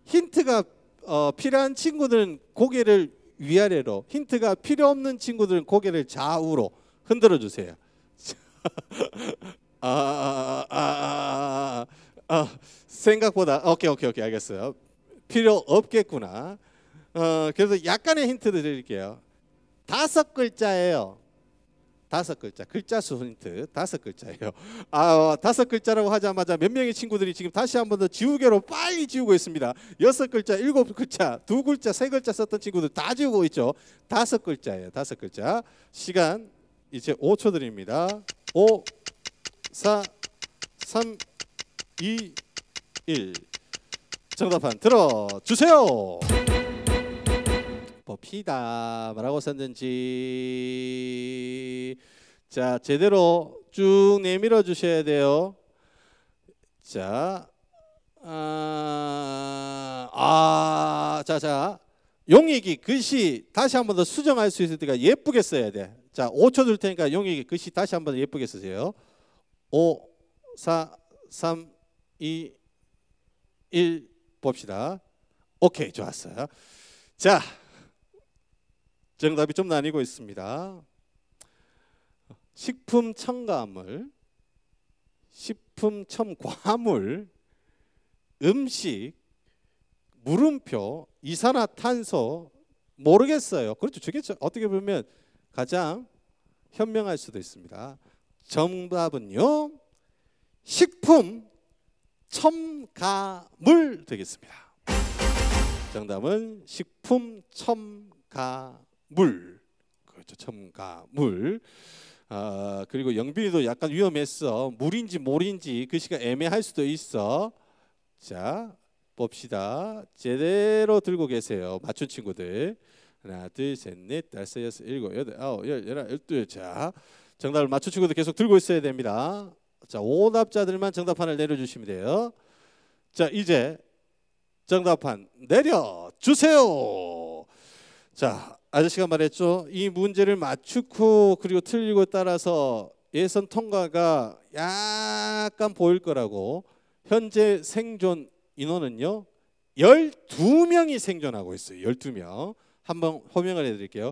S1: 힌트가 어, 필요한 친구들은 고개를 위아래로 힌트가 필요 없는 친구들은 고개를 좌우로 흔들어 주세요. 아, 아, 아, 아, 생각보다 오케이 오케이 오케이 알겠어요. 필요 없겠구나. 어, 그래서 약간의 힌트를 드릴게요. 다섯 글자예요. 다섯 글자 글자 수 힌트 다섯 글자예요. 아 다섯 글자라고 하자마자 몇 명의 친구들이 지금 다시 한 번 더 지우개로 빨리 지우고 있습니다. 여섯 글자, 일곱 글자, 두 글자, 세 글자 썼던 친구들 다 지우고 있죠. 다섯 글자예요. 다섯 글자 시간 이제 5초 드립니다. 5, 4, 3, 2, 1 정답판 들어주세요. 봅시다. 뭐라고 썼는지 자 제대로 쭉 내밀어 주셔야 돼요. 자, 아, 아, 자, 자, 용액이 글씨 다시 한번더 수정할 수 있을 때가 예쁘게 써야 돼. 자, 5초 줄 테니까 용액이 글씨 다시 한번 예쁘게 쓰세요. 5, 4, 3, 2, 1 봅시다. 오케이, 좋았어요. 자, 정답이 좀 나뉘고 있습니다. 식품 첨가물, 식품 첨과물, 음식, 물음표, 이산화탄소 모르겠어요. 그렇죠. 저게 어떻게 보면 가장 현명할 수도 있습니다. 정답은요. 식품 첨가물 되겠습니다. 정답은 식품 첨가물. 물 그렇죠 첨가물 아, 그리고 영빈이도 약간 위험했어 물인지 모린지그 시간 애매할 수도 있어 자 봅시다 제대로 들고 계세요 맞춘 친구들 하나 둘 셋 넷 다섯 여섯 일곱 여덟 아홉 열 열하 열둘 자 정답을 맞춘 친구들 계속 들고 있어야 됩니다 자 오답자들만 정답판을 내려주시면 돼요 자 이제 정답판 내려주세요 자 아저씨가 말했죠. 이 문제를 맞추고 그리고 틀리고 따라서 예선 통과가 약간 보일 거라고 현재 생존 인원은요. 12명이 생존하고 있어요. 12명. 한번 호명을 해 드릴게요.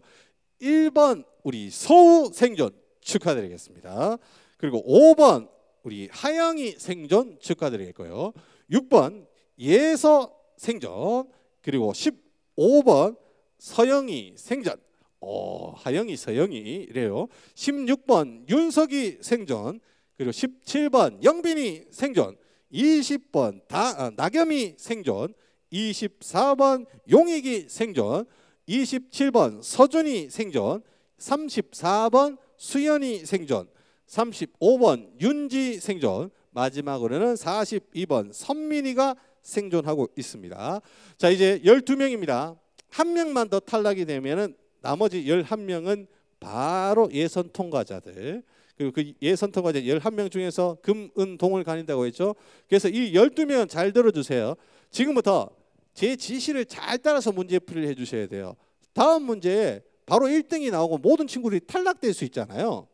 S1: 1번 우리 소우 생존 축하드리겠습니다. 그리고 5번 우리 하영이 생존 축하드리겠고요. 6번 예서 생존 그리고 15번 서영이 생전. 오, 어, 하영이 서영이 이래요. 16번 윤석이 생전. 그리고 17번 영빈이 생존, 20번 다, 아, 나겸이 생존, 24번 용익이 생존, 27번 서준이 생존, 34번 수연이 생존, 35번 윤지 생존, 마지막으로는 42번 선민이가 생존하고 있습니다. 자 이제 12명입니다. 한 명만 더 탈락이 되면은 나머지 11명은 바로 예선 통과자들 그리고 그 예선 통과자 11명 중에서 금, 은, 동을 가린다고 했죠. 그래서 이 12명 잘 들어주세요. 지금부터 제 지시를 잘 따라서 문제풀이를 해주셔야 돼요. 다음 문제에 바로 1등이 나오고 모든 친구들이 탈락될 수 있잖아요.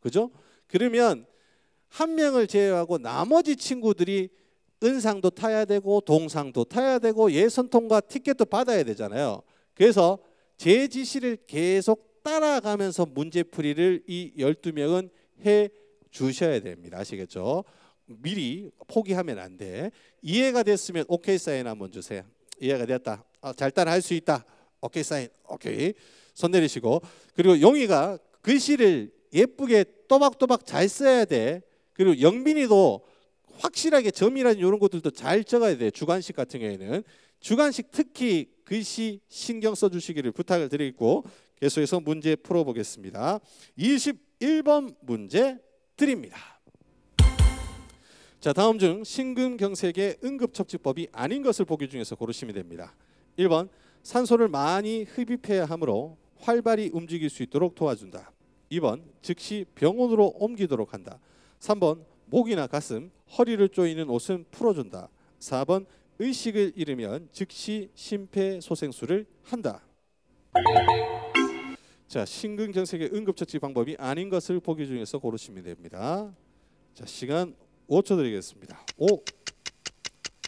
S1: 그죠? 그러면 한 명을 제외하고 나머지 친구들이 은상도 타야 되고 동상도 타야 되고 예선 통과 티켓도 받아야 되잖아요. 그래서 제 지시를 계속 따라가면서 문제풀이를 이 12명은 해 주셔야 됩니다. 아시겠죠? 미리 포기하면 안 돼. 이해가 됐으면 오케이 사인 한번 주세요. 이해가 됐다. 아, 잘 따라 할 수 있다. 오케이 사인. 오케이. 손 내리시고 그리고 용이가 글씨를 예쁘게 또박또박 잘 써야 돼. 그리고 영빈이도 확실하게 점이라는 이런 것들도 잘 적어야 돼요. 주관식 같은 경우에는 주관식 특히 글씨 신경 써 주시기를 부탁을 드리고 계속해서 문제 풀어 보겠습니다. 21번 문제 드립니다. 자, 다음 중 심근경색의 응급 처치법이 아닌 것을 보기 중에서 고르시면 됩니다. 1번 산소를 많이 흡입해야 하므로 활발히 움직일 수 있도록 도와준다. 2번 즉시 병원으로 옮기도록 한다. 3번 목이나 가슴, 허리를 조이는 옷은 풀어준다. 4번 의식을 잃으면 즉시 심폐소생술을 한다. 자, 심근경색의 응급처치 방법이 아닌 것을 보기 중에서 고르시면 됩니다. 자, 시간 5초 드리겠습니다. 5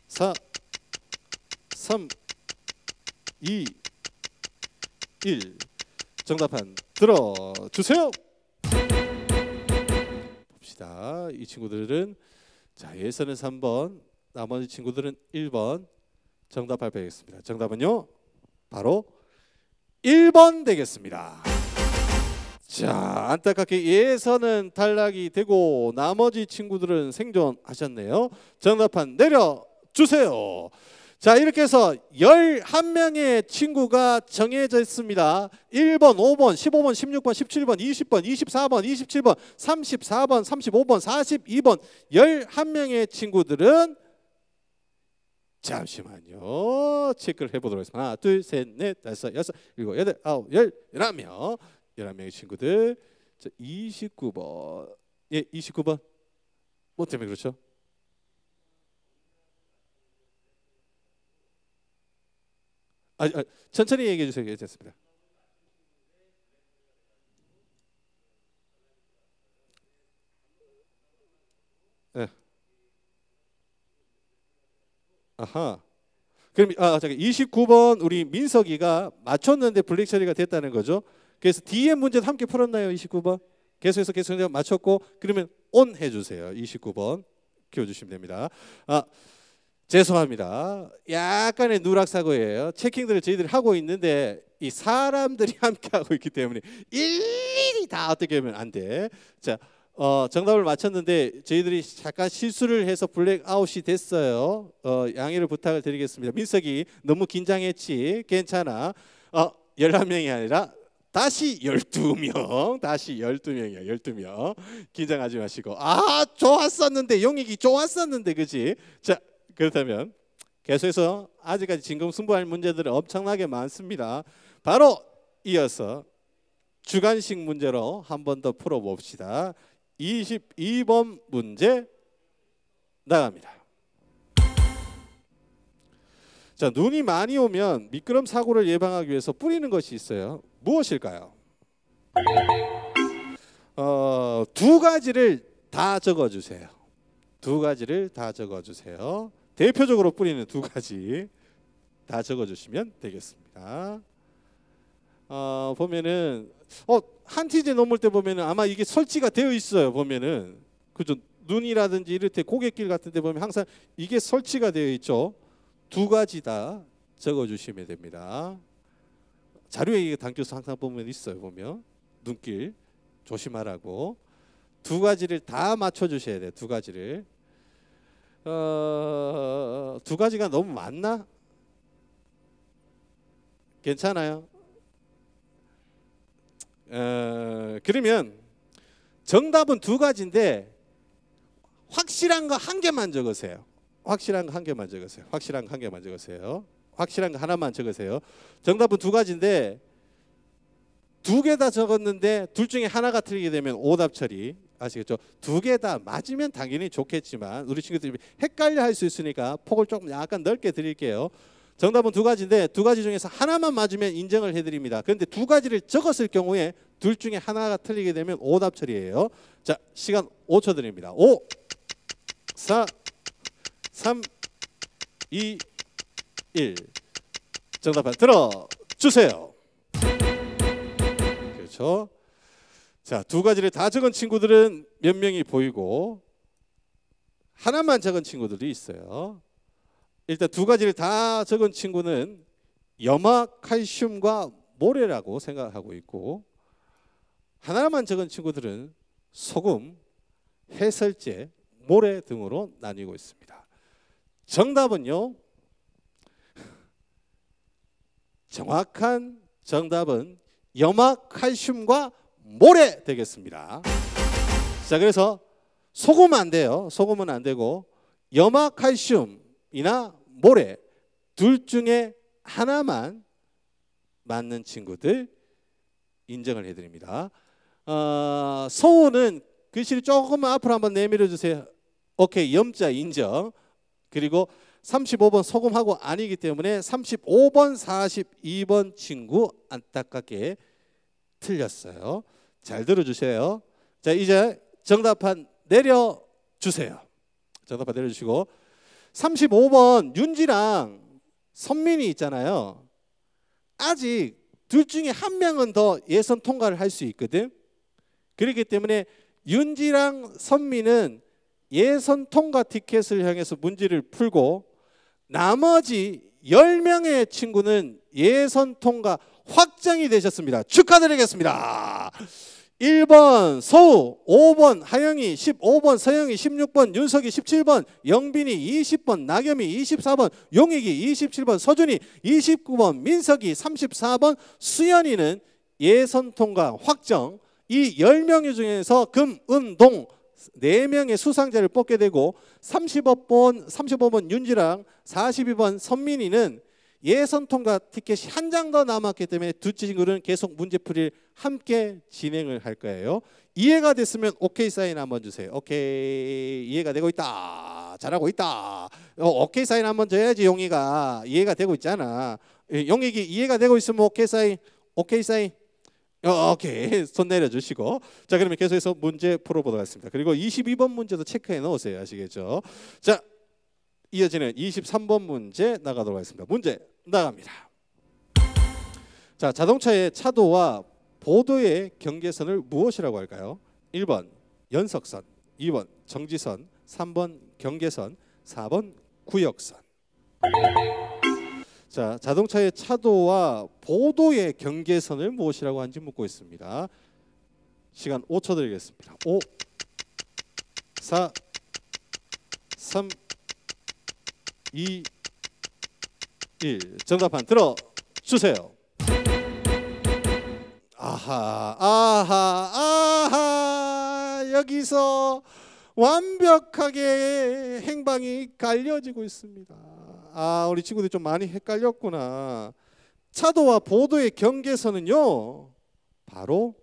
S1: 4 3 2 1 정답판 들어주세요. 봅시다. 이 친구들은 자 예선은 3번, 나머지 친구들은 1번 정답 발표하겠습니다. 정답은요 바로 1번 되겠습니다. 자 안타깝게 예선은 탈락이 되고 나머지 친구들은 생존하셨네요. 정답판 내려주세요. 자 이렇게 해서 11명의 친구가 정해져 있습니다. 1번, 5번, 15번, 16번, 17번, 20번, 24번, 27번, 34번, 35번, 42번 11명의 친구들은 잠시만요. 체크를 해보도록 하겠습니다. 하나, 둘, 셋, 넷, 다섯, 여섯, 일곱, 여덟, 아홉, 열, 열한 명. 열한 명의 친구들. 자, 29번. 예, 29번. 뭐 때문에 그렇죠? 아, 아, 천천히 얘기해 주세요. 예, 됐습니다. 네. 아하. 그럼 아 잠깐 아, 29번 우리 민석이가 맞췄는데 블랙 처리가 됐다는 거죠. 그래서 뒤에 문제 함께 풀었나요? 29번. 계속해서 계속해서 맞췄고 그러면 온 해주세요. 29번 키워주시면 됩니다. 아 죄송합니다. 약간의 누락사고예요. 체킹들을 저희들이 하고 있는데 이 사람들이 함께 하고 있기 때문에 일일이 다 어떻게 하면 안 돼. 자, 어, 정답을 맞췄는데 저희들이 잠깐 실수를 해서 블랙아웃이 됐어요. 어, 양해를 부탁을 드리겠습니다. 민석이 너무 긴장했지. 괜찮아. 어, 11명이 아니라 다시 12명, 다시 12명이야, 12명. 긴장하지 마시고. 아, 좋았었는데, 용익이 좋았었는데, 그지? 자, 그렇다면 계속해서 아직까지 진금 승부할 문제들이 엄청나게 많습니다. 바로 이어서 주관식 문제로 한 번 더 풀어봅시다. 22번 문제 나갑니다. 자, 눈이 많이 오면 미끄럼 사고를 예방하기 위해서 뿌리는 것이 있어요. 무엇일까요? 어, 두 가지를 다 적어 주세요. 두 가지를 다 적어 주세요. 대표적으로 뿌리는 두 가지 다 적어주시면 되겠습니다. 어, 보면은 어, 한 티제 넘을 때 보면은 아마 이게 설치가 되어 있어요. 보면은 그죠 눈이라든지 이를테 고객길 같은 데 보면 항상 이게 설치가 되어 있죠. 두 가지 다 적어주시면 됩니다. 자료에 이게 담겨서 항상 보면 있어요. 보면 눈길 조심하라고 두 가지를 다 맞춰 주셔야 돼두 가지를 어, 두 가지가 너무 많나? 괜찮아요. 어, 그러면 정답은 두 가지인데 확실한 거 한 개만 적으세요. 확실한 거 한 개만 적으세요. 확실한 거 한 개만 적으세요. 확실한 거 하나만 적으세요. 정답은 두 가지인데 두 개 다 적었는데 둘 중에 하나가 틀리게 되면 오답 처리 아시겠죠? 두 개 다 맞으면 당연히 좋겠지만 우리 친구들이 헷갈려 할 수 있으니까 폭을 조금 약간 넓게 드릴게요. 정답은 두 가지인데 두 가지 중에서 하나만 맞으면 인정을 해드립니다. 그런데 두 가지를 적었을 경우에 둘 중에 하나가 틀리게 되면 오답 처리예요. 자, 시간 5초 드립니다. 5, 4, 3, 2, 1. 정답판 들어주세요. 그렇죠. 자, 두 가지를 다 적은 친구들은 몇 명이 보이고 하나만 적은 친구들이 있어요. 일단 두 가지를 다 적은 친구는 염화 칼슘과 모래라고 생각하고 있고 하나만 적은 친구들은 소금, 해설제, 모래 등으로 나뉘고 있습니다. 정답은요. 정확한 정답은 염화 칼슘과 모래 되겠습니다. 자, 그래서 소금은 안 돼요. 소금은 안 되고 염화칼슘이나 모래 둘 중에 하나만 맞는 친구들 인정을 해드립니다. 어, 서우는 글씨를 조금만 앞으로 한번 내밀어 주세요. 오케이 염자 인정. 그리고 35번 소금하고 아니기 때문에 35번 42번 친구 안타깝게 틀렸어요. 잘 들어주세요. 자, 이제 정답판 내려주세요. 정답판 내려주시고 35번 윤지랑 선민이 있잖아요. 아직 둘 중에 한 명은 더 예선 통과를 할 수 있거든. 그렇기 때문에 윤지랑 선민은 예선 통과 티켓을 향해서 문제를 풀고 나머지 10명의 친구는 예선 통과 확정이 되셨습니다. 축하드리겠습니다. 1번 서우, 5번 하영이, 15번 서영이, 16번 윤석이, 17번 영빈이, 20번 나겸이, 24번 용익이, 27번 서준이, 29번 민석이, 34번 수연이는 예선 통과 확정. 이 10명 중에서 금, 은, 동 4명의 수상자를 뽑게 되고 35번, 35번 윤지랑 42번 선민이는 예선 통과 티켓이 한 장 더 남았기 때문에 두 친구는 계속 문제풀이를 함께 진행을 할 거예요. 이해가 됐으면 오케이 사인 한번 주세요. 오케이 이해가 되고 있다. 잘하고 있다. 어, 오케이 사인 한번 줘야지 용이가 이해가 되고 있잖아. 예, 용이기 이해가 되고 있으면 오케이 사인 오케이 사인 어, 오케이 손 내려주시고 자 그러면 계속해서 문제 풀어보도록 하겠습니다. 그리고 22번 문제도 체크해 놓으세요. 아시겠죠? 자 이어지는 23번 문제 나가도록 하겠습니다. 문제 나갑니다. 자, 자동차의 차도와 보도의 경계선을 무엇이라고 할까요? 1번 연석선, 2번 정지선, 3번 경계선, 4번 구역선. 자, 자동차의 차도와 보도의 경계선을 무엇이라고 하는지 묻고 있습니다. 시간 5초 드리겠습니다. 5 4 3 2 1. 예, 정답판 들어주세요. 아하, 아하, 아하. 여기서 완벽하게 행방이 갈려지고 있습니다. 아, 우리 친구들 좀 많이 헷갈렸구나. 차도와 보도의 경계선은요, 바로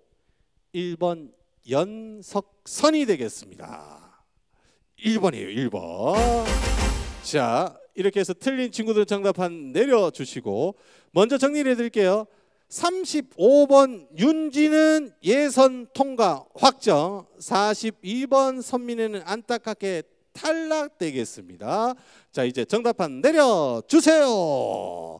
S1: 1번 연석선이 되겠습니다. 1번이에요, 1번. 자, 이렇게 해서 틀린 친구들 정답판 내려주시고 먼저 정리를 해드릴게요. 35번 윤지는 예선 통과 확정 42번 선민에는 안타깝게 탈락되겠습니다. 자 이제 정답판 내려주세요.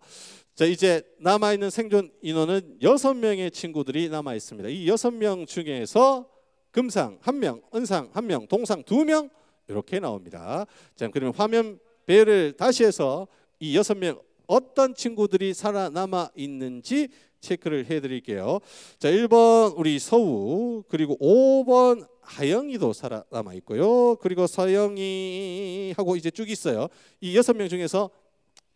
S1: 자 이제 남아있는 생존 인원은 6명의 친구들이 남아있습니다. 이 6명 중에서 금상 1명, 은상 1명, 동상 2명 이렇게 나옵니다. 자 그러면 화면 배를 다시 해서 이 여섯 명 어떤 친구들이 살아남아 있는지 체크를 해드릴게요. 자, 1번 우리 서우 그리고 5번 하영이도 살아남아 있고요. 그리고 서영이 하고 이제 쭉 있어요. 이 여섯 명 중에서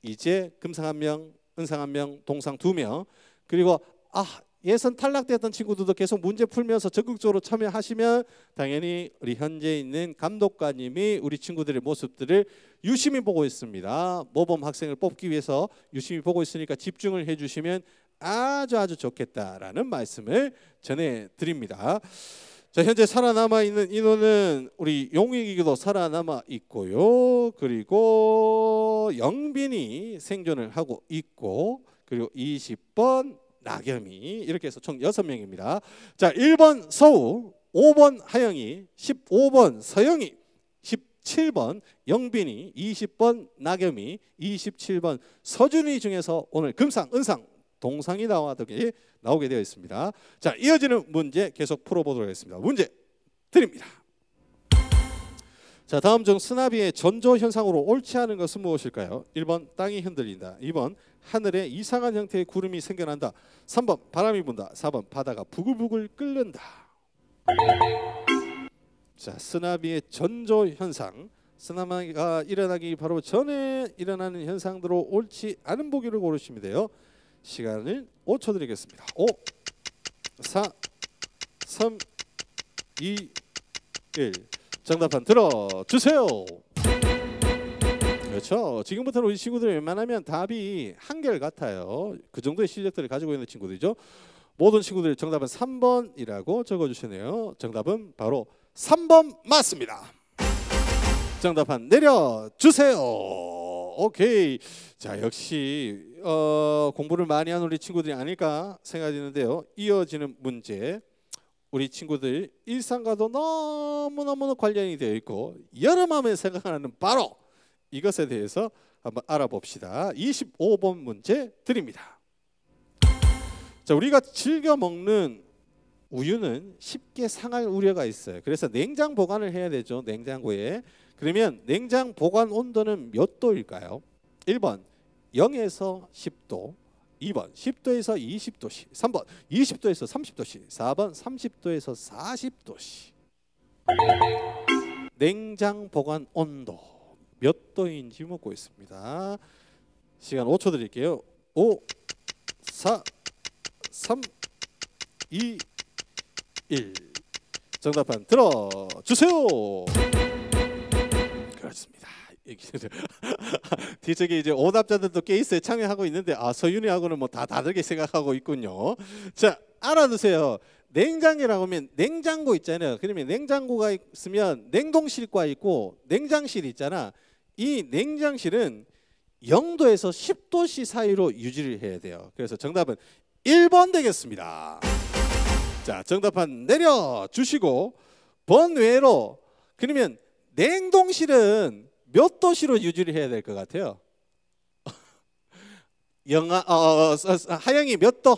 S1: 이제 금상 한 명, 은상 한 명, 동상 두 명. 그리고 아 예선 탈락됐던 친구들도 계속 문제 풀면서 적극적으로 참여하시면 당연히 우리 현재 있는 감독관님이 우리 친구들의 모습들을 유심히 보고 있습니다. 모범 학생을 뽑기 위해서 유심히 보고 있으니까 집중을 해주시면 아주 아주 좋겠다라는 말씀을 전해드립니다. 자 현재 살아남아 있는 인원은 우리 용익이기도 살아남아 있고요. 그리고 영빈이 생존을 하고 있고 그리고 20번 나겸이 이렇게 해서 총 6명입니다. 자, 1번 서우, 5번 하영이, 15번 서영이, 17번 영빈이, 20번 나겸이, 27번 서준이 중에서 오늘 금상, 은상, 동상이 나오게, 나오게 되어 있습니다. 자, 이어지는 문제 계속 풀어보도록 하겠습니다. 문제 드립니다. 자, 다음 중 스나비의 전조 현상으로 옳지 않은 것은 무엇일까요? 1번 땅이 흔들린다. 2번 하늘에 이상한 형태의 구름이 생겨난다. 3번 바람이 분다. 4번 바다가 부글부글 끓는다. 자, 쓰나미의 전조 현상. 쓰나미가 일어나기 바로 전에 일어나는 현상으로 옳지 않은 보기를 고르시면 돼요. 시간을 5초 드리겠습니다. 5 4 3 2 1 정답판 들어 주세요. 그렇죠. 지금부터 우리 친구들이 웬만하면 답이 한결 같아요. 그 정도의 실력들을 가지고 있는 친구들이죠. 모든 친구들 정답은 3번이라고 적어주시네요. 정답은 바로 3번 맞습니다. 정답한 내려주세요. 오케이. 자 역시 어, 공부를 많이 한 우리 친구들이 아닐까 생각되는데요. 이어지는 문제 우리 친구들 일상과도 너무너무 관련이 되어 있고 여름하면 생각하는 바로 이것에 대해서 한번 알아봅시다. 25번 문제 드립니다. 자, 우리가 즐겨 먹는 우유는 쉽게 상할 우려가 있어요. 그래서 냉장 보관을 해야 되죠. 냉장고에. 그러면 냉장 보관 온도는 몇 도일까요? 1번 0에서 10도, 2번 10도에서 20도씨, 3번 20도에서 30도씨, 4번 30도에서 40도씨. 냉장 보관 온도. 몇 도인지 묻고 있습니다. 시간 5초 드릴게요. 5, 4, 3, 2, 1. 정답판 들어주세요. 그렇습니다. 뒤쪽에 이제 오답자들도 케이스에 참여하고 있는데 아 서윤이하고는 뭐 다 다르게 생각하고 있군요. 자 알아두세요. 냉장이라고 하면 냉장고 있잖아요. 그러면 냉장고가 있으면 냉동실과 있고 냉장실 있잖아. 이 냉장실은 0도에서 10도씨 사이로 유지를 해야 돼요. 그래서 정답은 1번 되겠습니다. 자, 정답판 내려 주시고 번 외로 그러면 냉동실은 몇 도씨로 유지를 해야 될 것 같아요? 영하 어, 어, 어 하영이 몇 도?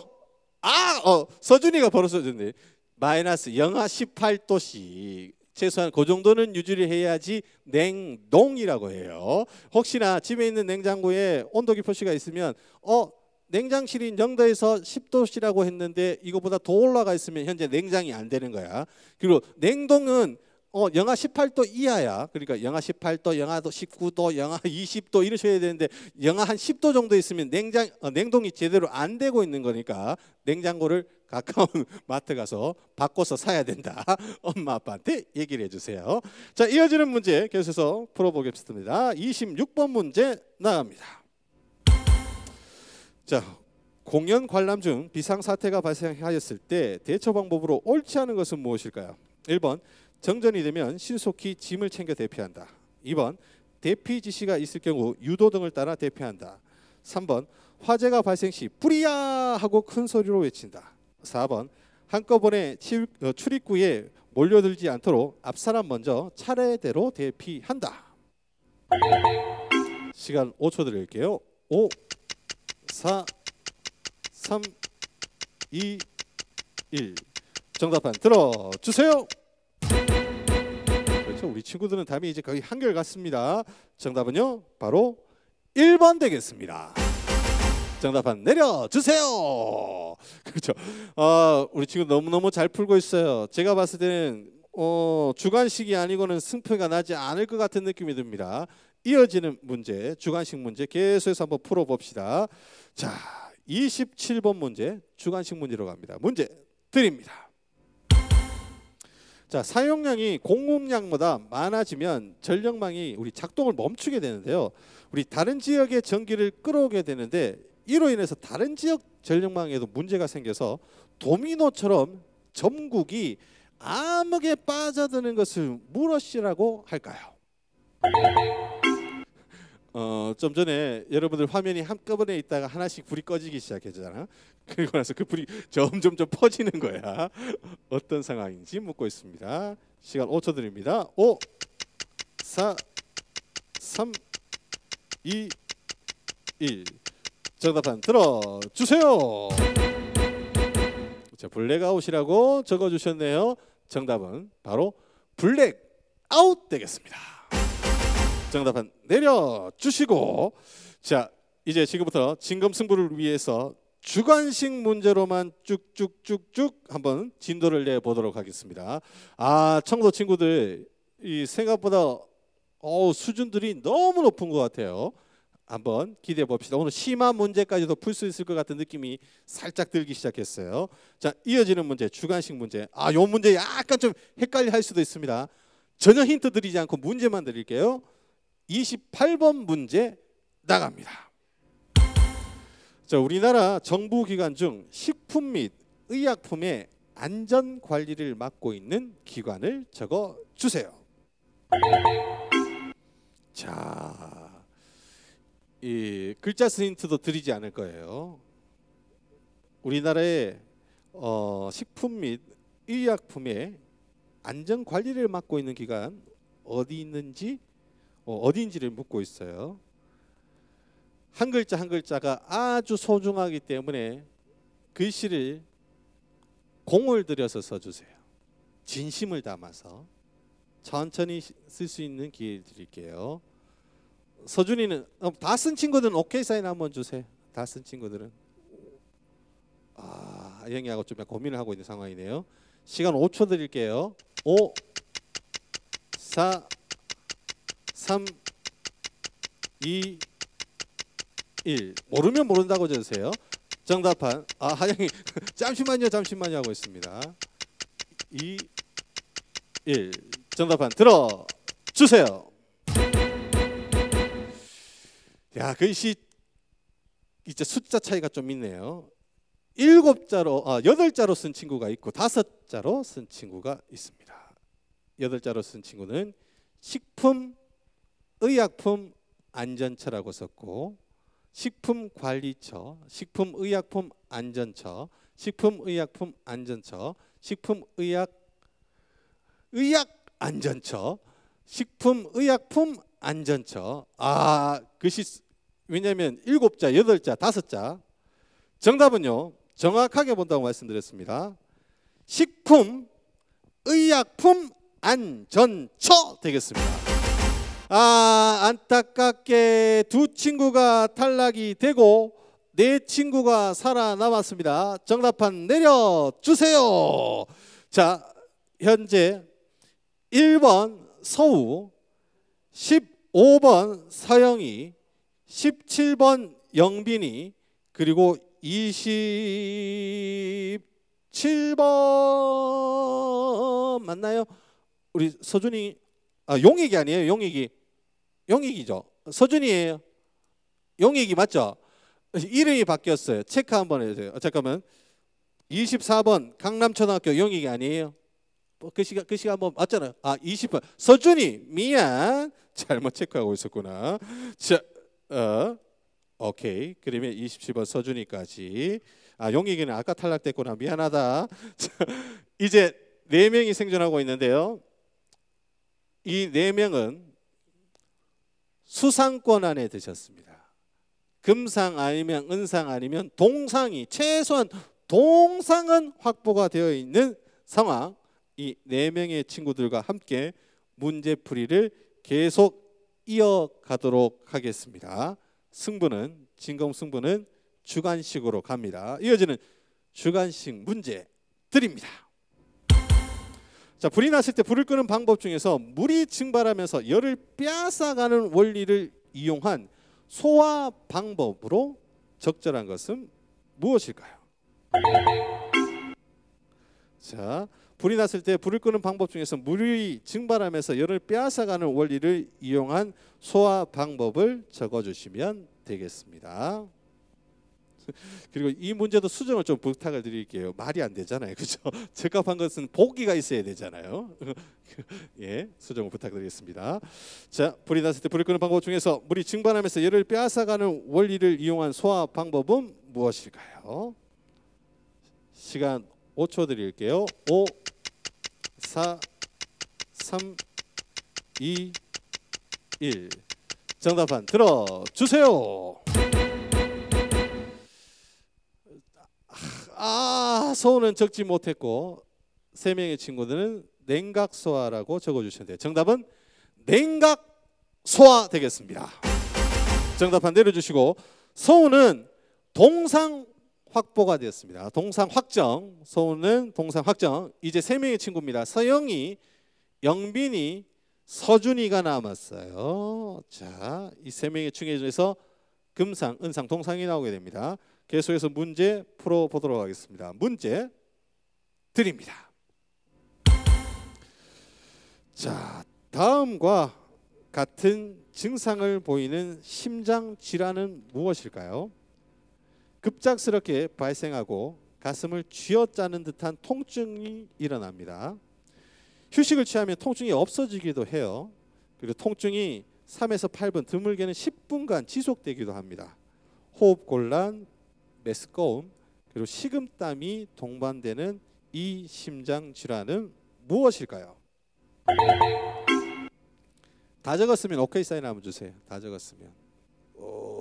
S1: 아, 어, 서준이가 벌써 줬네. 마이너스 영하 18도씨 최소한 그 정도는 유지를 해야지 냉동이라고 해요. 혹시나 집에 있는 냉장고에 온도기 표시가 있으면 어 냉장실이 0도에서 10도씨라고 했는데 이거보다 더 올라가 있으면 현재 냉장이 안 되는 거야. 그리고 냉동은 어, 영하 18도 이하야. 그러니까 영하 18도, 영하 19도, 영하 20도 이러셔야 되는데 영하 한 10도 정도 있으면 냉장 어, 냉동이 제대로 안 되고 있는 거니까 냉장고를 가까운 마트 가서 바꿔서 사야 된다. 엄마 아빠한테 얘기를 해주세요. 자 이어지는 문제 계속해서 풀어보겠습니다. 26번 문제 나갑니다. 자 공연 관람 중 비상 사태가 발생하였을 때 대처 방법으로 옳지 않은 것은 무엇일까요? 1번 정전이 되면 신속히 짐을 챙겨 대피한다. 2번 대피 지시가 있을 경우 유도 등을 따라 대피한다. 3번 화재가 발생 시 불이야 하고 큰 소리로 외친다. 4번 한꺼번에 어, 출입구에 몰려들지 않도록 앞사람 먼저 차례대로 대피한다. 시간 5초 드릴게요. 5, 4, 3, 2, 1. 정답판 들어주세요. 그렇죠. 우리 친구들은 답이 이제 거의 한결 같습니다. 정답은요. 바로 1번 되겠습니다. 정답판 내려주세요. 그렇죠. 아, 우리 친구 너무너무 잘 풀고 있어요. 제가 봤을 때는 어, 주관식이 아니고는 승패가 나지 않을 것 같은 느낌이 듭니다. 이어지는 문제, 주관식 문제 계속해서 한번 풀어봅시다. 자, 27번 문제, 주관식 문제로 갑니다. 문제 드립니다. 자 사용량이 공급량보다 많아지면 전력망이 우리 작동을 멈추게 되는데요. 우리 다른 지역의 전기를 끌어오게 되는데 이로 인해서 다른 지역 전력망에도 문제가 생겨서 도미노처럼 전국이 암흑에 빠져드는 것을 무엇이라고 할까요? 어, 좀 전에 여러분들 화면이 한꺼번에 있다가 하나씩 불이 꺼지기 시작했잖아. 그리고 나서 그 불이 점점 점 퍼지는 거야. 어떤 상황인지 묻고 있습니다. 시간 5초 드립니다. 5 4 3 2 1 정답판 들어주세요. 자, 블랙아웃이라고 적어주셨네요. 정답은 바로 블랙아웃 되겠습니다. 정답판 내려주시고 자 이제 지금부터 진검승부를 위해서 주관식 문제로만 쭉쭉쭉쭉 한번 진도를 내보도록 하겠습니다. 아 청도 친구들 이 생각보다 어 수준들이 너무 높은 것 같아요. 한번 기대해 봅시다. 오늘 심화 문제까지도 풀 수 있을 것 같은 느낌이 살짝 들기 시작했어요. 자, 이어지는 문제, 주관식 문제. 아, 요 문제 약간 좀 헷갈려 수도 있습니다. 전혀 힌트 드리지 않고 문제만 드릴게요. 28번 문제 나갑니다. 자, 우리나라 정부 기관 중 식품 및 의약품의 안전 관리를 맡고 있는 기관을 적어 주세요. 자, 이 글자 스인트도 드리지 않을 거예요. 우리나라의 어, 식품 및 의약품의 안전 관리를 맡고 있는 기관 어디 있는지 어, 어디인지를 묻고 있어요. 한 글자 한 글자가 아주 소중하기 때문에 글씨를 공을 들여서 써주세요. 진심을 담아서 천천히 쓸 수 있는 기회 드릴게요. 서준이는 어, 다쓴 친구들은 오케이 사인 한번 주세요. 다 쓴 친구들은 아 영희하고 좀 고민을 하고 있는 상황이네요. 시간 5초 드릴게요. 5, 4, 3, 2, 1 모르면 모른다고 주세요. 정답한 아 하영이 잠시만요 잠시만요 하고 있습니다. 2, 1 정답한 들어 주세요. 야, 글씨 그 이제 숫자 차이가 좀 있네요. 일곱 자로 아, 여덟 자로 쓴 친구가 있고 다섯 자로 쓴 친구가 있습니다. 여덟 자로 쓴 친구는 식품 의약품 안전처라고 썼고 식품관리처, 식품의약품 안전처, 식품의약품 안전처, 식품의약 의약 안전처, 식품의약품 안전처. 아, 그시 왜냐면 일곱 자, 여덟 자, 다섯 자. 정답은요. 정확하게 본다고 말씀드렸습니다. 식품 의약품 안전처 되겠습니다. 아, 안타깝게 두 친구가 탈락이 되고 네 친구가 살아남았습니다. 정답판 내려 주세요. 자, 현재 1번 서우, 15번 서영이, 17번 영빈이, 그리고 27번 맞나요? 우리 서준이 아 용익이 아니에요. 용익이. 용익이죠. 서준이에요. 용익이 맞죠? 이름이 바뀌었어요. 체크 한번 해주세요. 아, 잠깐만. 24번 강남초등학교 용익이 아니에요. 뭐 그 시간 그 시간 뭐 맞잖아요. 아 20분. 서준이 미안 잘못 체크하고 있었구나. 자, 어, 오케이. 그러면 27번 서준이까지. 아 용익이는 아까 탈락됐구나 미안하다. 자, 이제 네 명이 생존하고 있는데요. 이 네 명은 수상권 안에 드셨습니다. 금상 아니면 은상 아니면 동상이 최소한 동상은 확보가 되어 있는 상황. 이네 명의 친구들과 함께 문제풀이를 계속 이어가도록 하겠습니다. 승부는 진검 승부는 주간식으로 갑니다. 이어지는 주간식 문제 드립니다. 자 불이 났을 때 불을 끄는 방법 중에서 물이 증발하면서 열을 빼앗아가는 원리를 이용한 소화 방법으로 적절한 것은 무엇일까요? 자 불이 났을 때 불을 끄는 방법 중에서 물이 증발하면서 열을 빼앗아가는 원리를 이용한 소화 방법을 적어주시면 되겠습니다. 그리고 이 문제도 수정을 좀 부탁을 드릴게요. 말이 안 되잖아요, 그죠? 적합한 것은 복기가 있어야 되잖아요. 예, 수정을 부탁드리겠습니다. 자, 불이 났을 때 불을 끄는 방법 중에서 물이 증발하면서 열을 빼앗아가는 원리를 이용한 소화 방법은 무엇일까요? 시간 5초 드릴게요. 5, 4, 3, 2, 1. 정답판 들어주세요. 아, 소는 적지 못했고 세 명의 친구들은 냉각 소화라고 적어주셨는데 정답은 냉각 소화 되겠습니다. 정답판 내려주시고 서는 동상 확보가 되었습니다. 동상 확정, 소은은 동상 확정. 이제 세 명의 친구입니다. 서영이, 영빈이, 서준이가 남았어요. 자, 이 세 명의 중에서 금상, 은상, 동상이 나오게 됩니다. 계속해서 문제 풀어 보도록 하겠습니다. 문제 드립니다. 자, 다음과 같은 증상을 보이는 심장 질환은 무엇일까요? 급작스럽게 발생하고 가슴을 쥐어짜는 듯한 통증이 일어납니다. 휴식을 취하면 통증이 없어지기도 해요. 그리고 통증이 3에서 8분, 드물게는 10분간 지속되기도 합니다. 호흡 곤란, 메스꺼움, 그리고 식음땀이 동반되는 이 심장 질환은 무엇일까요? 다 적었으면 오케이 사인 한번 주세요. 다 적었으면. 오.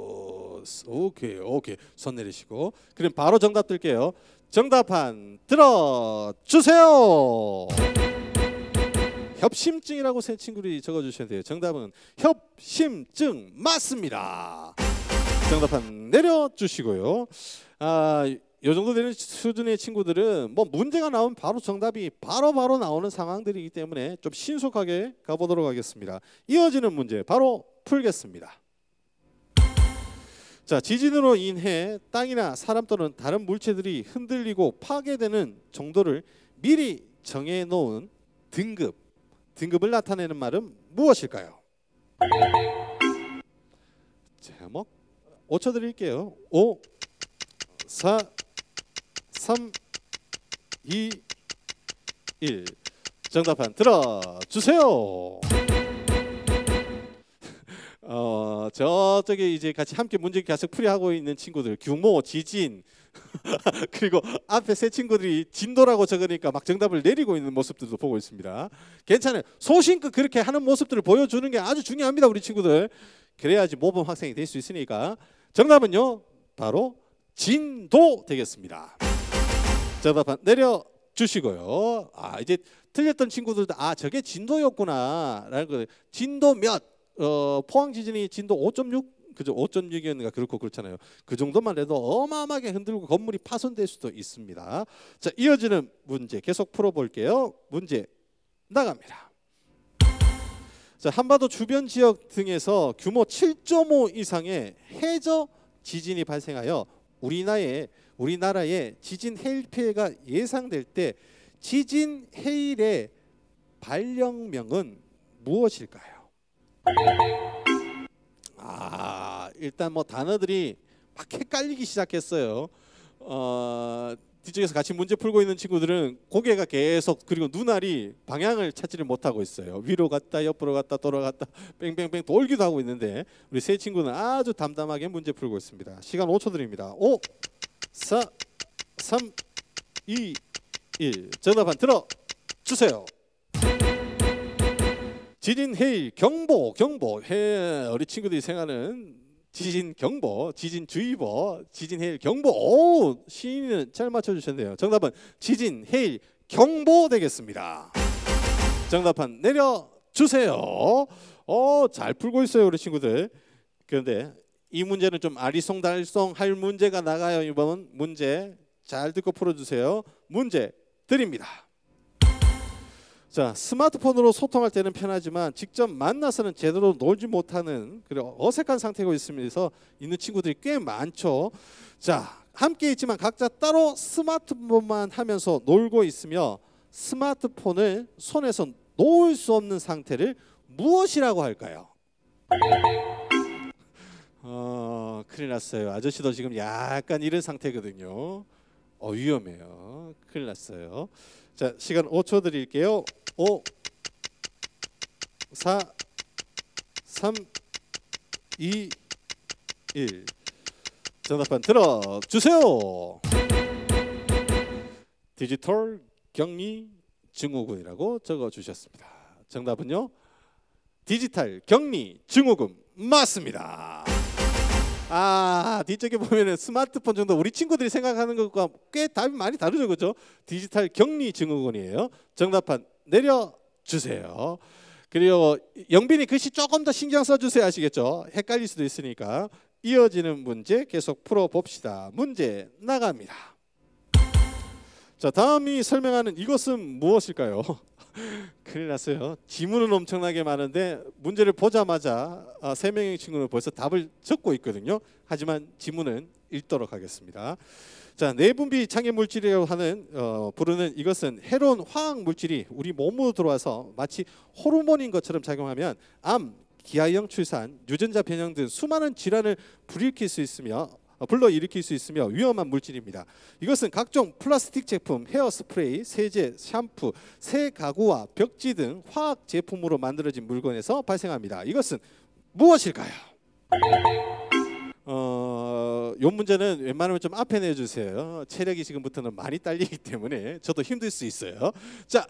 S1: 플러스. 오케이, 오케이. 손 내리시고. 그럼 바로 정답 들게요. 정답판 들어주세요. 협심증이라고 세 친구들이 적어주셨는데요. 정답은 협심증 맞습니다. 정답판 내려주시고요. 아, 요 정도 되는 수준의 친구들은 뭐 문제가 나오면 바로 정답이 바로바로 바로 나오는 상황들이기 때문에 좀 신속하게 가보도록 하겠습니다. 이어지는 문제 바로 풀겠습니다. 자, 지진으로 인해 땅이나 사람 또는 다른 물체들이 흔들리고 파괴되는 정도를 미리 정해 놓은 등급, 등급을 나타내는 말은 무엇일까요? 제목 5초 드릴게요. 5 4 3 2 1 정답판 들어 주세요. 어, 저쪽에 이제 같이 함께 문제 계속 풀이하고 있는 친구들 규모, 지진 그리고 앞에 세 친구들이 진도라고 적으니까 막 정답을 내리고 있는 모습들도 보고 있습니다. 괜찮아요. 소신껏 그렇게 하는 모습들을 보여주는 게 아주 중요합니다. 우리 친구들 그래야지 모범 학생이 될 수 있으니까 정답은요 바로 진도 되겠습니다. 정답 내려 주시고요. 아 이제 틀렸던 친구들도 아 저게 진도였구나라는 거 진도 몇 어, 포항 지진이 진도 5.6 그죠 5.6이었는가 그렇고 그렇잖아요. 그 정도만 해도 어마어마하게 흔들고 건물이 파손될 수도 있습니다. 자 이어지는 문제 계속 풀어볼게요. 문제 나갑니다. 자 한반도 주변 지역 등에서 규모 7.5 이상의 해저 지진이 발생하여 우리나라에 우리나라에 지진 해일 피해가 예상될 때 지진 해일의 발령명은 무엇일까요? 아 일단 뭐 단어들이 막 헷갈리기 시작했어요. 어, 뒤쪽에서 같이 문제 풀고 있는 친구들은 고개가 계속 그리고 눈알이 방향을 찾지를 못하고 있어요. 위로 갔다 옆으로 갔다 돌아갔다 뺑뺑뺑 돌기도 하고 있는데 우리 세 친구는 아주 담담하게 문제 풀고 있습니다. 시간 5초 드립니다. 5, 4, 3, 2, 1. 전화판 들어 주세요. 지진 헤일 경보 경보 해 어린 친구들이 생각하는 지진 경보 지진 주의보 지진 헤일 경보 오 시인은 잘 맞춰주셨네요 정답은 지진 헤일 경보 되겠습니다 정답판 내려주세요 어잘 풀고 있어요 우리 친구들 그런데 이 문제는 좀 아리송달송 할 문제가 나가요 이번 문제 잘 듣고 풀어주세요 문제 드립니다 자 스마트폰으로 소통할 때는 편하지만 직접 만나서는 제대로 놀지 못하는 그리고 어색한 상태가 있으면서 있는 친구들이 꽤 많죠. 자 함께 있지만 각자 따로 스마트폰만 하면서 놀고 있으며 스마트폰을 손에서 놓을 수 없는 상태를 무엇이라고 할까요? 어 큰일 났어요. 아저씨도 지금 약간 이런 상태거든요. 어 위험해요. 큰일 났어요. 자, 시간 5초 드릴게요. 5 4 3 2 1 정답판 들어 주세요. 디지털 격리 증후군이라고 적어 주셨습니다. 정답은요. 디지털 격리 증후군 맞습니다. 아 뒤쪽에 보면은 스마트폰 정도 우리 친구들이 생각하는 것과 꽤 답이 많이 다르죠, 그죠 디지털 격리 증후군이에요. 정답판 내려 주세요. 그리고 영빈이 글씨 조금 더 신경 써주세요 아시겠죠? 헷갈릴 수도 있으니까 이어지는 문제 계속 풀어봅시다. 문제 나갑니다. 자 다음이 설명하는 이것은 무엇일까요? 큰일 났어요. 지문은 엄청나게 많은데 문제를 보자마자 아, 세 명의 친구는 벌써 답을 적고 있거든요. 하지만 지문은 읽도록 하겠습니다. 자, 내분비 장애 물질이라고 하는 어, 부르는 이것은 해로운 화학 물질이 우리 몸으로 들어와서 마치 호르몬인 것처럼 작용하면 암, 기아형 출산, 유전자 변형 등 수많은 질환을 불일킬 수 있으며 어, 불러일으킬 수 있으며 위험한 물질입니다. 이것은 각종 플라스틱 제품, 헤어 스프레이, 세제, 샴푸, 새 가구와 벽지 등 화학 제품으로 만들어진 물건에서 발생합니다. 이것은 무엇일까요? 어, 요 문제는 웬만하면 좀 앞에 내주세요. 체력이 지금부터는 많이 딸리기 때문에 저도 힘들 수 있어요. 자,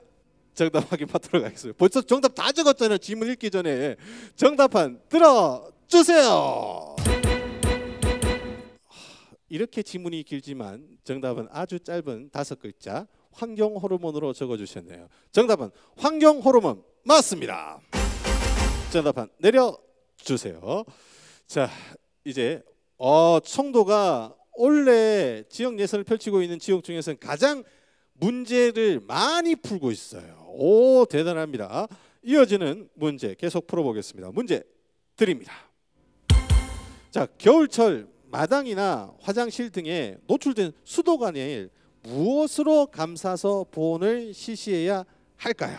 S1: 정답 확인받도록 하겠습니다. 벌써 정답 다 적었잖아요. 질문 읽기 전에 정답한 들어주세요. 이렇게 지문이 길지만 정답은 아주 짧은 다섯 글자 환경 호르몬으로 적어주셨네요. 정답은 환경 호르몬 맞습니다. 정답판 내려주세요. 자 이제 어, 청도가 원래 지역 예선을 펼치고 있는 지역 중에서는 가장 문제를 많이 풀고 있어요. 오 대단합니다. 이어지는 문제 계속 풀어보겠습니다. 문제 드립니다. 자 겨울철 마당이나 화장실 등에 노출된 수도관에 무엇으로 감싸서 보온을 실시해야 할까요?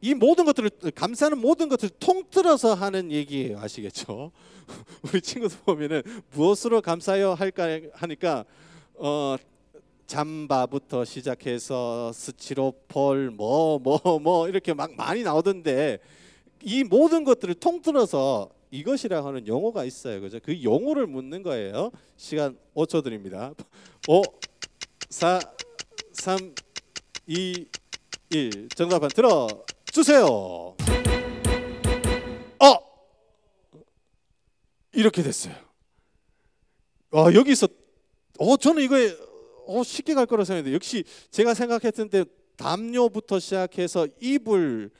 S1: 이 모든 것들을 감싸는 모든 것을 통틀어서 하는 얘기예요. 아시겠죠? 우리 친구들 보면은 무엇으로 감싸요 할까 하니까 어 잠바부터 시작해서 스치로폴 뭐뭐뭐 뭐 이렇게 막 많이 나오던데 이 모든 것들을 통틀어서 이것이라 고 하는 용어가 있어요. 그죠? 그 용어를 묻는 거예요. 시간 5초 드립니다. 5 4 3 2 1정답한 들어 주세요. 어 이렇게 됐어요. 아 여기서 어 저는 이거에 어 쉽게 갈 거라 생각했는데 역시 제가 생각했던 때 담요부터 시작해서 이불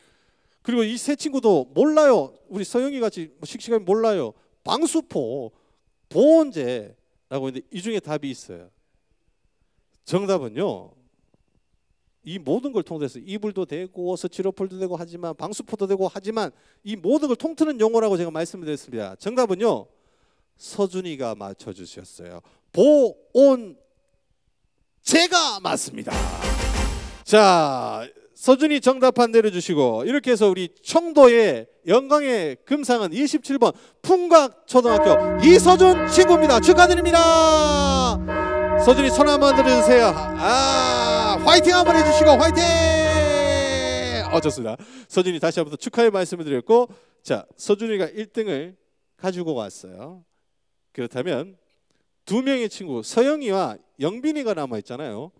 S1: 그리고 이 세 친구도 몰라요. 우리 서영이 같이 뭐 씩씩하게 몰라요. 방수포, 보온제라고 있는데 이 중에 답이 있어요. 정답은요. 이 모든 걸 통해서 이불도 되고 서치로폴도 되고 하지만 방수포도 되고 하지만 이 모든 걸통틀는 용어라고 제가 말씀을 드렸습니다. 정답은요. 서준이가 맞춰 주셨어요. 보온 제가 맞습니다. 자, 서준이 정답판 내려주시고 이렇게 해서 우리 청도의 영광의 금상은 27번 풍각초등학교 이서준 친구입니다. 축하드립니다. 서준이 손 한번 들어주세요. 아 화이팅 한번 해주시고 화이팅. 어 좋습니다. 서준이 다시 한번 축하의 말씀을 드렸고 자 서준이가 1등을 가지고 왔어요. 그렇다면 두 명의 친구 서영이와 영빈이가 남아 있잖아요.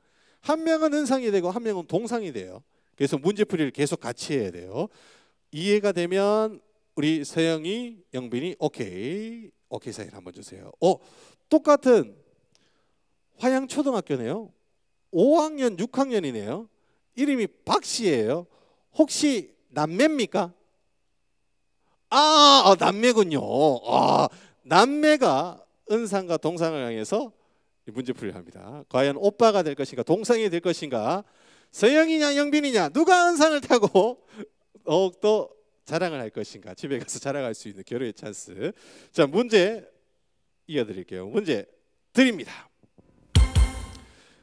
S1: 한 명은 은상이 되고 한 명은 동상이 돼요. 그래서 문제풀이를 계속 같이 해야 돼요. 이해가 되면 우리 서영이, 영빈이 오케이, 오케이 사인 한번 주세요. 어, 똑같은 화양 초등학교네요. 5학년, 6학년이네요. 이름이 박씨예요. 혹시 남매입니까? 아, 아 남매군요. 아, 남매가 은상과 동상을 향해서 문제풀이 합니다. 과연 오빠가 될 것인가, 동상이 될 것인가? 서영이냐 영빈이냐 누가 은상을 타고 더욱더 자랑을 할 것인가 집에 가서 자랑할 수 있는 결혼의 찬스 자 문제 이어드릴게요 문제 드립니다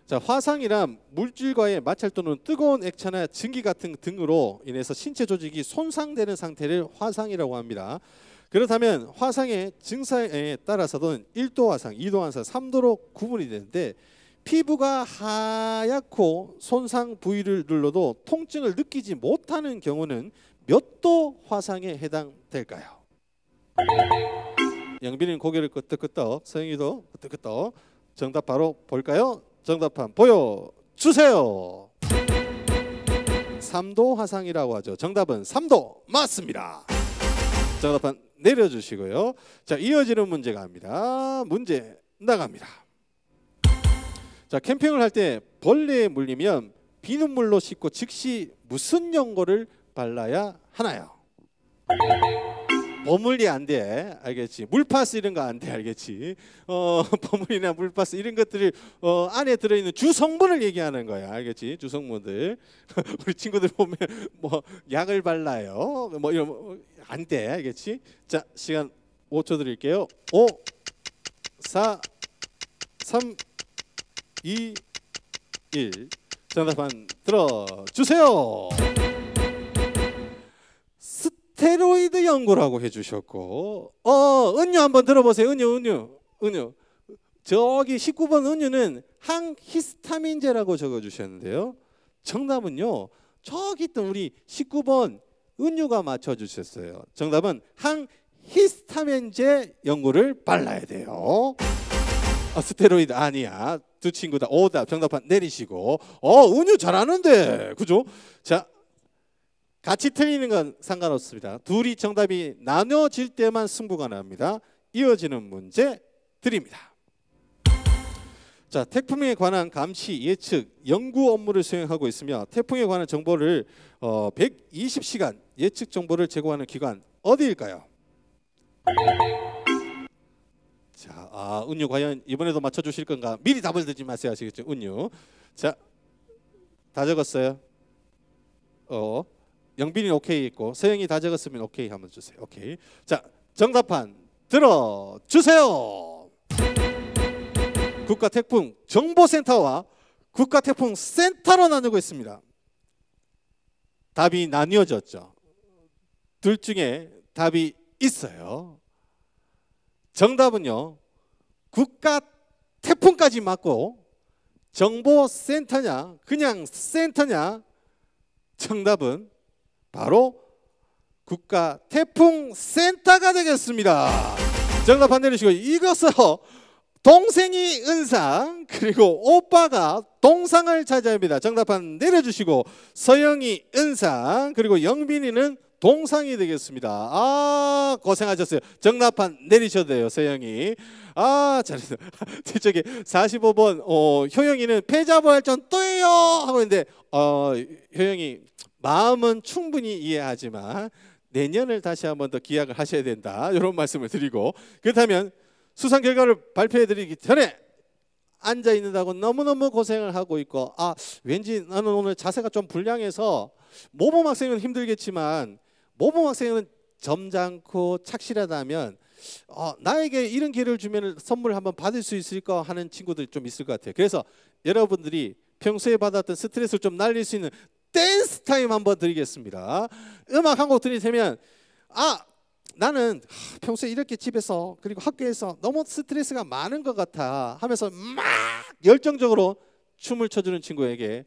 S1: 자 화상이란 물질과의 마찰 또는 뜨거운 액체나 증기 같은 등으로 인해서 신체 조직이 손상되는 상태를 화상이라고 합니다 그렇다면 화상의 증상에 따라서는 1도 화상, 2도 화상, 3도로 구분이 되는데 피부가 하얗고 손상 부위를 눌러도 통증을 느끼지 못하는 경우는 몇 도 화상에 해당될까요? 영빈이는 고개를 끄덕끄덕, 서영이도 끄덕끄덕. 정답 바로 볼까요? 정답판 보여 주세요. 3도 화상이라고 하죠. 정답은 3도 맞습니다. 정답판 내려주시고요. 자 이어지는 문제가 니다 문제 나갑니다. 자 캠핑을 할 때 벌레에 물리면 비눗물로 씻고 즉시 무슨 연고를 발라야 하나요? 버물리 안 돼, 알겠지? 물파스 이런 거 안 돼, 알겠지? 어, 버물이나 물파스 이런 것들이 어, 안에 들어있는 주성분을 얘기하는 거야, 알겠지? 주성분들 우리 친구들 보면 뭐 약을 발라요, 뭐 이런 안 돼, 알겠지? 자 시간 5초 드릴게요. 5, 4, 3, 2, 1 정답판 들어주세요 스테로이드 연구라고 해주셨고 어 은유 한번 들어보세요 은유 은유 은유 저기 19번 은유는 항히스타민제라고 적어주셨는데요 정답은요 저기 있던 우리 19번 은유가 맞춰주셨어요 정답은 항히스타민제 연구를 발라야 돼요 아, 스테로이드 아니야 두 친구 다 오답 정답판 내리시고 어 은유 잘하는데 그죠? 자 같이 틀리는 건 상관없습니다. 둘이 정답이 나눠질 때만 승부가 납니다. 이어지는 문제 드립니다. 자 태풍에 관한 감시 예측 연구 업무를 수행하고 있으며 태풍에 관한 정보를 어, 120시간 예측 정보를 제공하는 기관 어디일까요? 자, 아, 운유 과연 이번에도 맞춰 주실 건가? 미리 답을 듣지 마세요. 아시겠죠? 은유 자. 다 적었어요. 어. 영빈이 오케이 있고 서영이 다 적었으면 오케이 한번 주세요. 오케이. 자, 정답판 들어 주세요. 국가 태풍 정보센터와 국가 태풍 센터로 나누고 있습니다. 답이 나뉘어졌죠. 둘 중에 답이 있어요. 정답은요. 국가 태풍까지 맞고 정보 센터냐, 그냥 센터냐? 정답은 바로 국가 태풍 센터가 되겠습니다. 정답 반대해주시고 이것은 동생이 은상 그리고 오빠가 동상을 차지합니다. 정답판 내려주시고 서영이 은상 그리고 영빈이는 동상이 되겠습니다. 아 고생하셨어요. 정나판 내리셔도 돼요, 세영이. 아 잘했어. 뒤쪽에 45번 어, 효영이는 패자부활전 또예요 하고 있는데 어, 효영이 마음은 충분히 이해하지만 내년을 다시 한번 더 기약을 하셔야 된다 이런 말씀을 드리고 그렇다면 수상 결과를 발표해드리기 전에 앉아 있는다고 너무너무 고생을 하고 있고 아 왠지 나는 오늘 자세가 좀 불량해서 모범 학생은 힘들겠지만 모범 학생은 점잖고 착실하다면 어, 나에게 이런 기회를 주면 선물 을 한번 받을 수 있을까 하는 친구들이 좀 있을 것 같아요. 그래서 여러분들이 평소에 받았던 스트레스를 좀 날릴 수 있는 댄스 타임 한번 드리겠습니다. 음악 한 곡 들으시면 아 나는 평소에 이렇게 집에서 그리고 학교에서 너무 스트레스가 많은 것 같아 하면서 막 열정적으로 춤을 춰주는 친구에게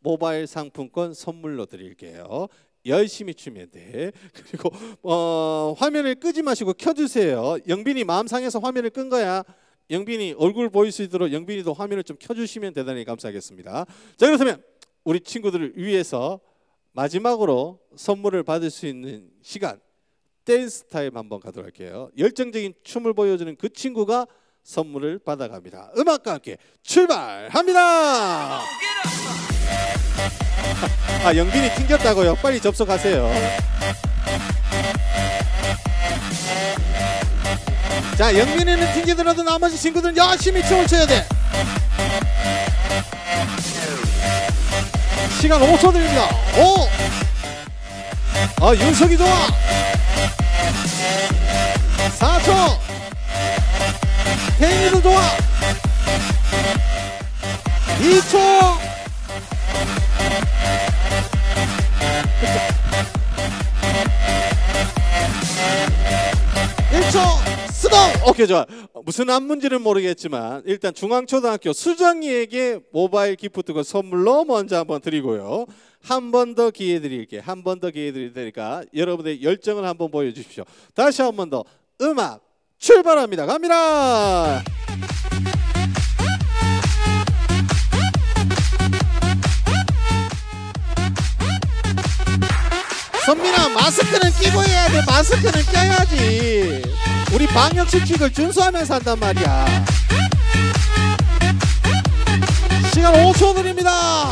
S1: 모바일 상품권 선물로 드릴게요. 열심히 추면 돼. 네. 그리고 어, 화면을 끄지 마시고 켜주세요. 영빈이 마음 상해서 화면을 끈 거야. 영빈이 얼굴 보일 수 있도록 영빈이도 화면을 좀 켜주시면 대단히 감사하겠습니다. 자 그렇다면 우리 친구들을 위해서 마지막으로 선물을 받을 수 있는 시간 댄스 타임 한번 가도록 할게요. 열정적인 춤을 보여주는 그 친구가 선물을 받아갑니다. 음악과 함께 출발합니다. 아 영빈이 튕겼다고요 빨리 접속하세요 자 영빈이는 튕기더라도 나머지 친구들은 열심히 춤을 춰야 돼 시간 5초 드립니다 5 아, 윤석이 좋아 4초 태인이도 좋아
S3: 2초
S1: 1초 스톱! 오케이 좋아 무슨 안문지는 모르겠지만 일단 중앙초등학교 수정이에게 모바일 기프트가 선물로 먼저 한번 드리고요 한 번 더 기회 드릴게 한 번 더 기회 드릴 테니까 여러분의 열정을 한번 보여주십시오 다시 한 번 더 음악 출발합니다 갑니다 선민아 마스크는 끼고 해야 돼 마스크는 껴야지 우리 방역수칙을 준수하면서 한단 말이야 시간 5초 드립니다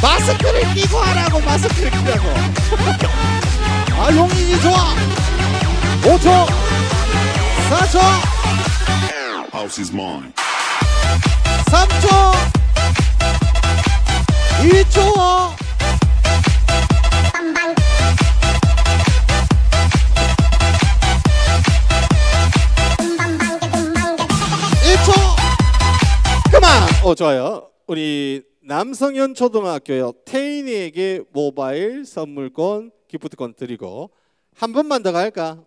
S1: 마스크를 끼고 하라고 마스크를 끼라고 아 용인이 좋아 5초 4초
S3: 3초 2초 1초
S1: 그만 어, 좋아요. 우리 남성현 초등학교요. 태인이에게 모바일 선물권 기프트권 드리고 한 번만 더 갈까?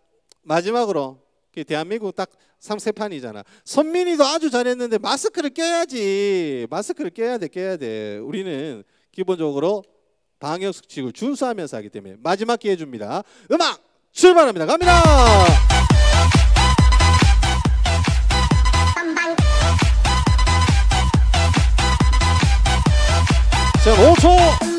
S1: 마지막으로 그 대한민국 딱 상세판이잖아. 선민이도 아주 잘했는데 마스크를 껴야지. 마스크를 껴야 돼, 껴야 돼. 우리는 기본적으로 방역 수칙을 준수하면서 하기 때문에 마지막 기회 줍니다. 음악 출발합니다. 갑니다. 자, 5초.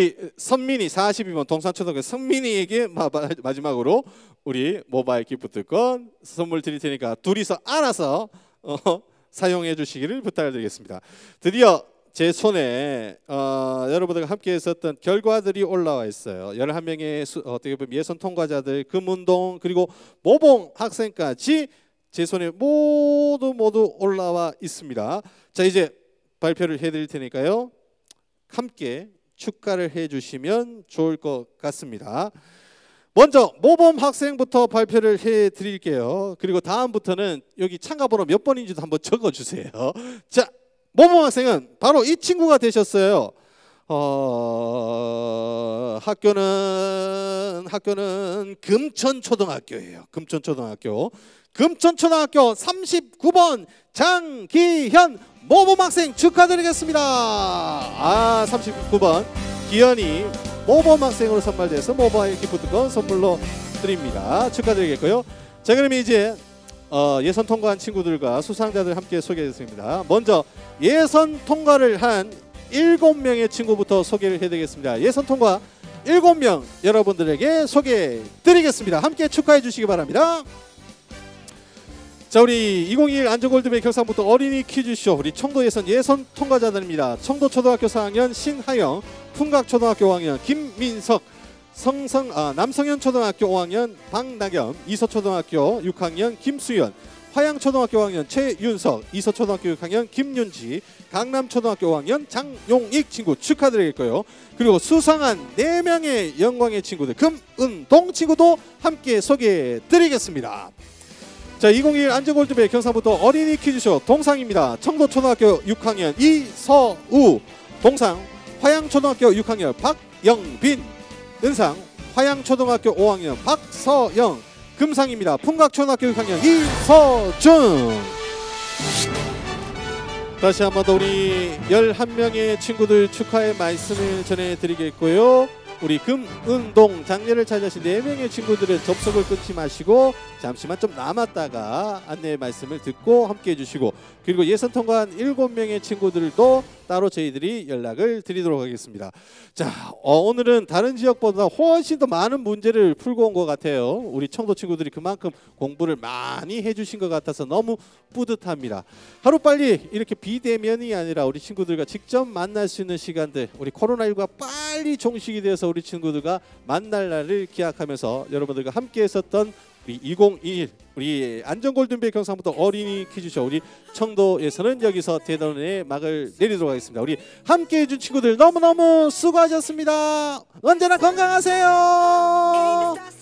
S1: 우리 선민이 42번 동산초등학교 선민이에게 마지막으로 우리 모바일 기프트권 선물 드릴 테니까 둘이서 알아서 어, 사용해 주시기를 부탁드리겠습니다. 드디어 제 손에 어, 여러분들과 함께 했었던 결과들이 올라와 있어요. 11명의 수, 어떻게 보면 예선 통과자들, 금운동 그리고 모봉 학생까지 제 손에 모두 모두 올라와 있습니다. 자 이제 발표를 해드릴 테니까요. 함께 축가를 해주시면 좋을 것 같습니다. 먼저 모범 학생부터 발표를 해 드릴게요. 그리고 다음부터는 여기 참가번호 몇 번인지도 한번 적어 주세요. 자, 모범 학생은 바로 이 친구가 되셨어요. 어, 학교는 학교는 금천초등학교예요. 금천초등학교. 금천초등학교 39번 장기현 모범 학생 축하드리겠습니다. 아 39번 기현이 모범 학생으로 선발돼서 모바일 기프트권 선물로 드립니다. 축하드리겠고요. 자 그럼 이제 어, 예선 통과한 친구들과 수상자들 함께 소개해드리니다 먼저 예선 통과를 한일 명의 친구부터 소개를 해드리겠습니다. 예선 통과 일명 여러분들에게 소개해드리겠습니다. 함께 축하해 주시기 바랍니다. 자 우리 2021 안전골드벨 격상부터 어린이 퀴즈쇼 우리 청도 예선 예선 통과자들입니다. 청도 초등학교 4학년 신하영, 풍각 초등학교 5학년 김민석, 성성 아, 남성현 초등학교 5학년 박나겸, 이서 초등학교 6학년 김수연, 화양 초등학교 5학년 최윤석, 이서 초등학교 6학년 김윤지, 강남 초등학교 5학년 장용익 친구 축하드리겠고요. 그리고 수상한 네명의 영광의 친구들 금, 은, 동 친구도 함께 소개해 드리겠습니다. 자, 2021 안전골드배 경상부터 어린이 퀴즈쇼 동상입니다. 청도초등학교 6학년 이서우, 동상 화양초등학교 6학년 박영빈, 은상 화양초등학교 5학년 박서영, 금상입니다. 풍각초등학교 6학년 이서준. 다시 한 번 더 우리 11명의 친구들 축하의 말씀을 전해드리겠고요. 우리 금은동 장례를 찾으신 네 명의 친구들은 접속을 끊지 마시고 잠시만 좀 남았다가 안내 말씀을 듣고 함께 해주시고 그리고 예선 통과한 일곱 명의 친구들도 따로 저희들이 연락을 드리도록 하겠습니다. 자, 어, 오늘은 다른 지역보다 훨씬 더 많은 문제를 풀고 온 것 같아요. 우리 청도 친구들이 그만큼 공부를 많이 해주신 것 같아서 너무 뿌듯합니다. 하루 빨리 이렇게 비대면이 아니라 우리 친구들과 직접 만날 수 있는 시간들, 우리 코로나19가 빨리 종식이 돼서 우리 친구들과 만날 날을 기약하면서 여러분들과 함께 했었던 우리 2021 우리 안전골든벨 경상부터 어린이 퀴즈쇼 우리 청도에서는 여기서 대단원의 막을 내리도록 하겠습니다. 우리 함께해 준 친구들 너무너무 수고하셨습니다. 언제나 건강하세요.